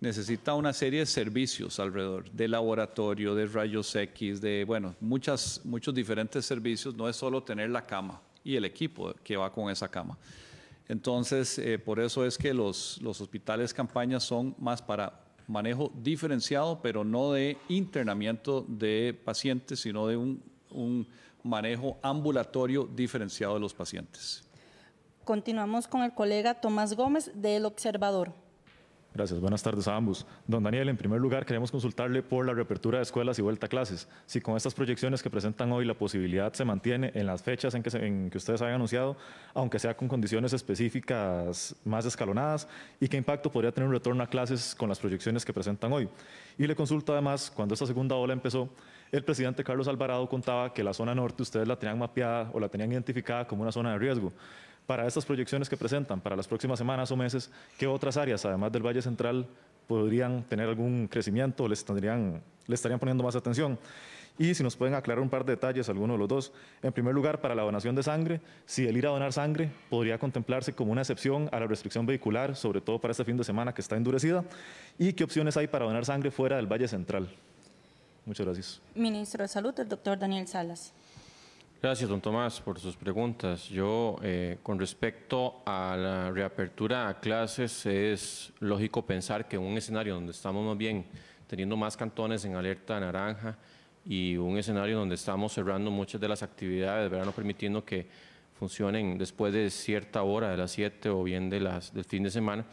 necesita una serie de servicios alrededor, de laboratorio, de rayos X, de, bueno, muchas, muchos diferentes servicios, no es solo tener la cama y el equipo que va con esa cama. Entonces, eh, por eso es que los, hospitales campañas son más para manejo diferenciado, pero no de internamiento de pacientes, sino de un manejo ambulatorio diferenciado de los pacientes. Continuamos con el colega Tomás Gómez del Observador. Gracias, buenas tardes a ambos. Don Daniel, en primer lugar queremos consultarle por la reapertura de escuelas y vuelta a clases. Si con estas proyecciones que presentan hoy la posibilidad se mantiene en las fechas en que, ustedes habían anunciado, aunque sea con condiciones específicas más escalonadas, y qué impacto podría tener un retorno a clases con las proyecciones que presentan hoy. Y le consulta además, cuando esta segunda ola empezó, el presidente Carlos Alvarado contaba que la zona norte ustedes la tenían mapeada o la tenían identificada como una zona de riesgo para estas proyecciones que presentan para las próximas semanas o meses, ¿qué otras áreas, además del Valle Central, podrían tener algún crecimiento o les, tendrían, les estarían poniendo más atención? Y si nos pueden aclarar un par de detalles, alguno de los dos. En primer lugar, para la donación de sangre, si el ir a donar sangre podría contemplarse como una excepción a la restricción vehicular, sobre todo para este fin de semana que está endurecida. ¿Y qué opciones hay para donar sangre fuera del Valle Central? Muchas gracias. Ministro de Salud, el doctor Daniel Salas. Gracias, don Tomás, por sus preguntas. Yo, eh, con respecto a la reapertura a clases, es lógico pensar que un escenario donde estamos más bien teniendo más cantones en alerta naranja y un escenario donde estamos cerrando muchas de las actividades, no permitiendo que funcionen después de cierta hora, de las 7 o bien de las, del fin de semana,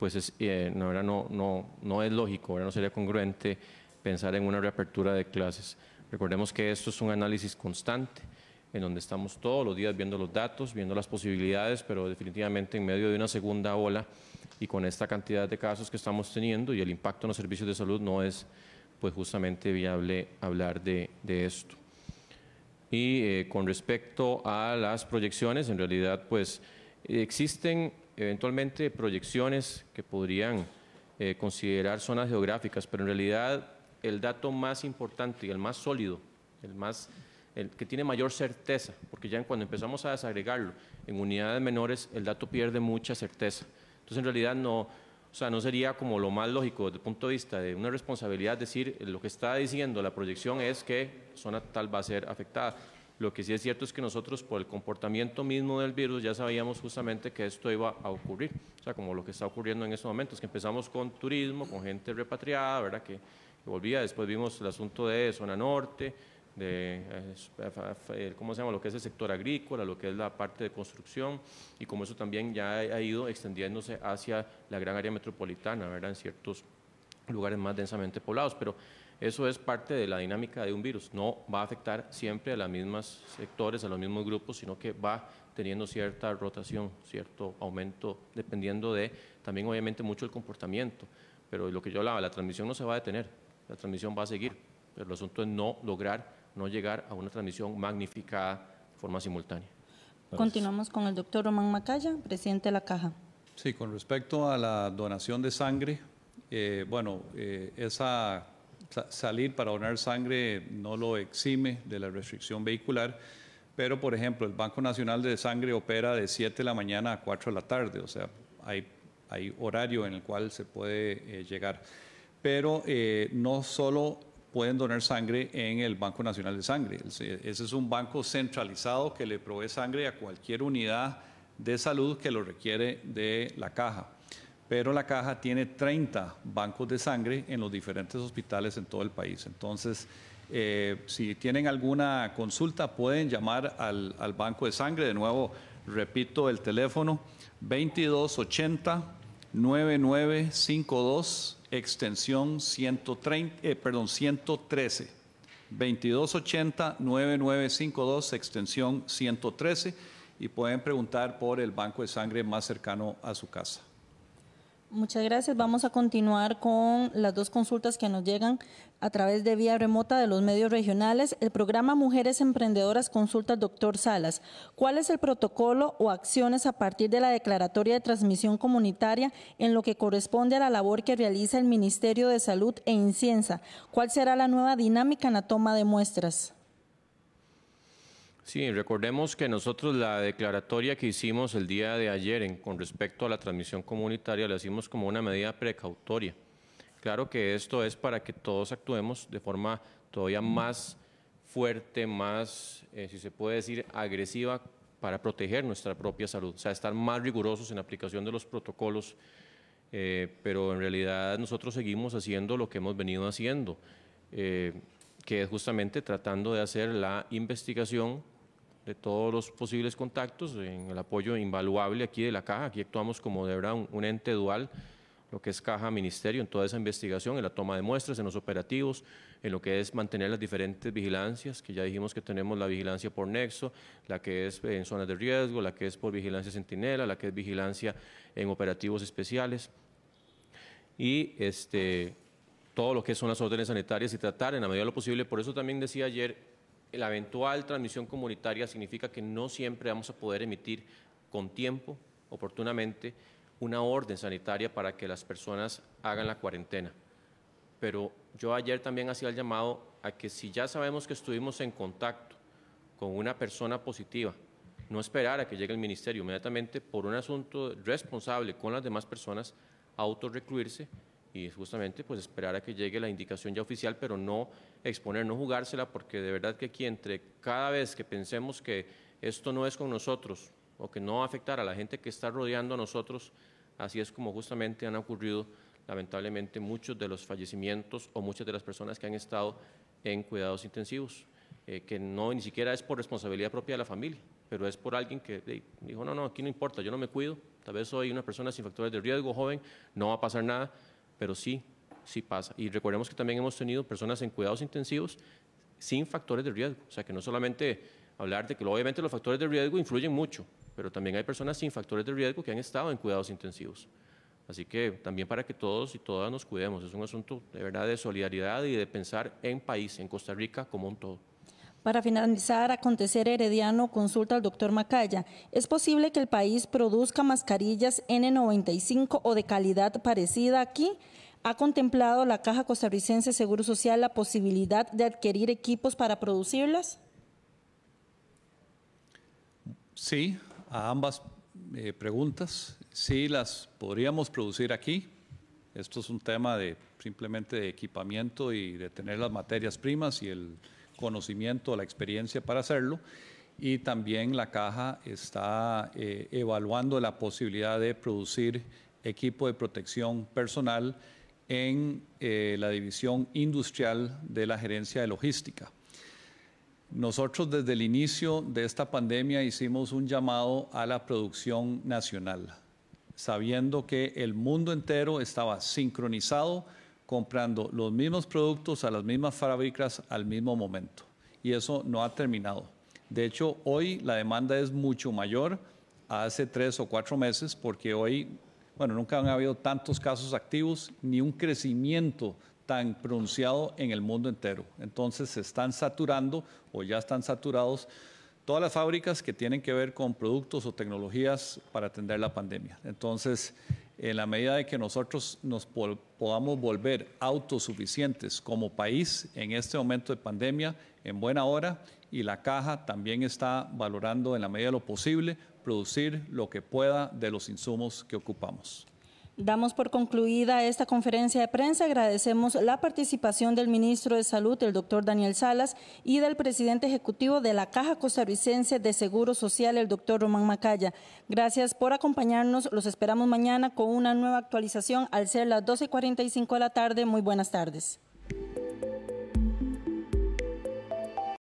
pues eh, no, no, es lógico, no sería congruente pensar en una reapertura de clases. Recordemos que esto es un análisis constante en donde estamos todos los días viendo los datos, viendo las posibilidades, pero definitivamente en medio de una segunda ola y con esta cantidad de casos que estamos teniendo y el impacto en los servicios de salud no es pues justamente viable hablar de, de esto. Y eh, con respecto a las proyecciones, en realidad pues existen eventualmente proyecciones que podrían eh, considerar zonas geográficas, pero en realidad el dato más importante y el más sólido, el más el que tiene mayor certeza, porque ya cuando empezamos a desagregarlo en unidades menores, el dato pierde mucha certeza. Entonces, en realidad, no, o sea, no sería como lo más lógico desde el punto de vista de una responsabilidad decir lo que está diciendo la proyección es que zona tal va a ser afectada. Lo que sí es cierto es que nosotros por el comportamiento mismo del virus ya sabíamos justamente que esto iba a ocurrir, o sea, como lo que está ocurriendo en estos momentos, que empezamos con turismo, con gente repatriada, ¿verdad? Que, que volvía, después vimos el asunto de zona norte, de, eh, ¿cómo se llama?, lo que es el sector agrícola, lo que es la parte de construcción y como eso también ya ha ido extendiéndose hacia la gran área metropolitana, en ciertos lugares más densamente poblados, pero eso es parte de la dinámica de un virus, no va a afectar siempre a los mismos sectores, a los mismos grupos, sino que va teniendo cierta rotación, cierto aumento, dependiendo de también obviamente mucho el comportamiento, pero lo que yo hablaba, la transmisión no se va a detener, la transmisión va a seguir, pero el asunto es no lograr no llegar a una transmisión magnificada de forma simultánea. Continuamos con el doctor Román Macaya, presidente de la Caja. Sí, con respecto a la donación de sangre, eh, bueno, eh, esa salir para donar sangre no lo exime de la restricción vehicular, pero por ejemplo, el Banco Nacional de Sangre opera de 7 de la mañana a 4 de la tarde, o sea, hay, hay horario en el cual se puede eh, llegar. Pero no solo pueden donar sangre en el Banco Nacional de Sangre. Ese es un banco centralizado que le provee sangre a cualquier unidad de salud que lo requiere de la caja. Pero la caja tiene 30 bancos de sangre en los diferentes hospitales en todo el país. Entonces, eh, si tienen alguna consulta, pueden llamar al, al banco de sangre. De nuevo, repito el teléfono 2280 9952 extensión 130, eh, perdón, 113, 2280-9952, extensión 113, y pueden preguntar por el banco de sangre más cercano a su casa. Muchas gracias. Vamos a continuar con las dos consultas que nos llegan a través de vía remota de los medios regionales. El programa Mujeres Emprendedoras consulta doctor Salas. ¿Cuál es el protocolo o acciones a partir de la declaratoria de transmisión comunitaria en lo que corresponde a la labor que realiza el Ministerio de Salud e Incienza? ¿Cuál será la nueva dinámica en la toma de muestras? Sí, recordemos que nosotros la declaratoria que hicimos el día de ayer en, con respecto a la transmisión comunitaria la hicimos como una medida precautoria. Claro que esto es para que todos actuemos de forma todavía más fuerte, más, eh, si se puede decir, agresiva para proteger nuestra propia salud, o sea, estar más rigurosos en la aplicación de los protocolos, eh, pero en realidad nosotros seguimos haciendo lo que hemos venido haciendo, eh, que es justamente tratando de hacer la investigación de todos los posibles contactos, en el apoyo invaluable aquí de la caja. Aquí actuamos como de verdad un, ente dual, lo que es caja ministerio, en toda esa investigación, en la toma de muestras, en los operativos, en lo que es mantener las diferentes vigilancias, que ya dijimos que tenemos la vigilancia por nexo, la que es en zonas de riesgo, la que es por vigilancia centinela, la que es vigilancia en operativos especiales. Y este todo lo que son las órdenes sanitarias y tratar en la medida de lo posible. Por eso también decía ayer la eventual transmisión comunitaria significa que no siempre vamos a poder emitir con tiempo, oportunamente, una orden sanitaria para que las personas hagan la cuarentena. Pero yo ayer también hacía el llamado a que si ya sabemos que estuvimos en contacto con una persona positiva, no esperar a que llegue el ministerio inmediatamente por un asunto responsable con las demás personas, autorrecluirse y justamente pues esperar a que llegue la indicación ya oficial, pero no exponer, no jugársela, porque de verdad que aquí entre cada vez que pensemos que esto no es con nosotros o que no va a afectar a la gente que está rodeando a nosotros, así es como justamente han ocurrido lamentablemente muchos de los fallecimientos o muchas de las personas que han estado en cuidados intensivos, eh, que no ni siquiera es por responsabilidad propia de la familia, pero es por alguien que dijo, no, no, aquí no importa, yo no me cuido, tal vez soy una persona sin factores de riesgo, joven, no va a pasar nada, pero sí sí pasa. Y recordemos que también hemos tenido personas en cuidados intensivos sin factores de riesgo. O sea, que no solamente hablar de que obviamente los factores de riesgo influyen mucho, pero también hay personas sin factores de riesgo que han estado en cuidados intensivos. Así que también para que todos y todas nos cuidemos, es un asunto de verdad de solidaridad y de pensar en país, en Costa Rica como un todo. Para finalizar, acontecer herediano, consulta al doctor Macaya. ¿Es posible que el país produzca mascarillas N95 o de calidad parecida aquí? ha contemplado la Caja Costarricense Seguro Social la posibilidad de adquirir equipos para producirlas? Sí, a ambas eh, preguntas. Sí, las podríamos producir aquí. Esto es un tema de simplemente de equipamiento y de tener las materias primas y el conocimiento, la experiencia para hacerlo. Y también la caja está eh, evaluando la posibilidad de producir equipo de protección personal en eh, la división industrial de la gerencia de logística. Nosotros desde el inicio de esta pandemia hicimos un llamado a la producción nacional, sabiendo que el mundo entero estaba sincronizado comprando los mismos productos a las mismas fábricas al mismo momento. Y eso no ha terminado. De hecho, hoy la demanda es mucho mayor a hace tres o cuatro meses porque hoy bueno, nunca han habido tantos casos activos ni un crecimiento tan pronunciado en el mundo entero. Entonces se están saturando o ya están saturados todas las fábricas que tienen que ver con productos o tecnologías para atender la pandemia. Entonces, en la medida de que nosotros nos podamos volver autosuficientes como país en este momento de pandemia, en buena hora, y la caja también está valorando en la medida de lo posible producir lo que pueda de los insumos que ocupamos. Damos por concluida esta conferencia de prensa. Agradecemos la participación del ministro de Salud, el doctor Daniel Salas, y del presidente ejecutivo de la Caja Costarricense de Seguro Social, el doctor Román Macaya. Gracias por acompañarnos. Los esperamos mañana con una nueva actualización al ser las 12.45 de la tarde. Muy buenas tardes.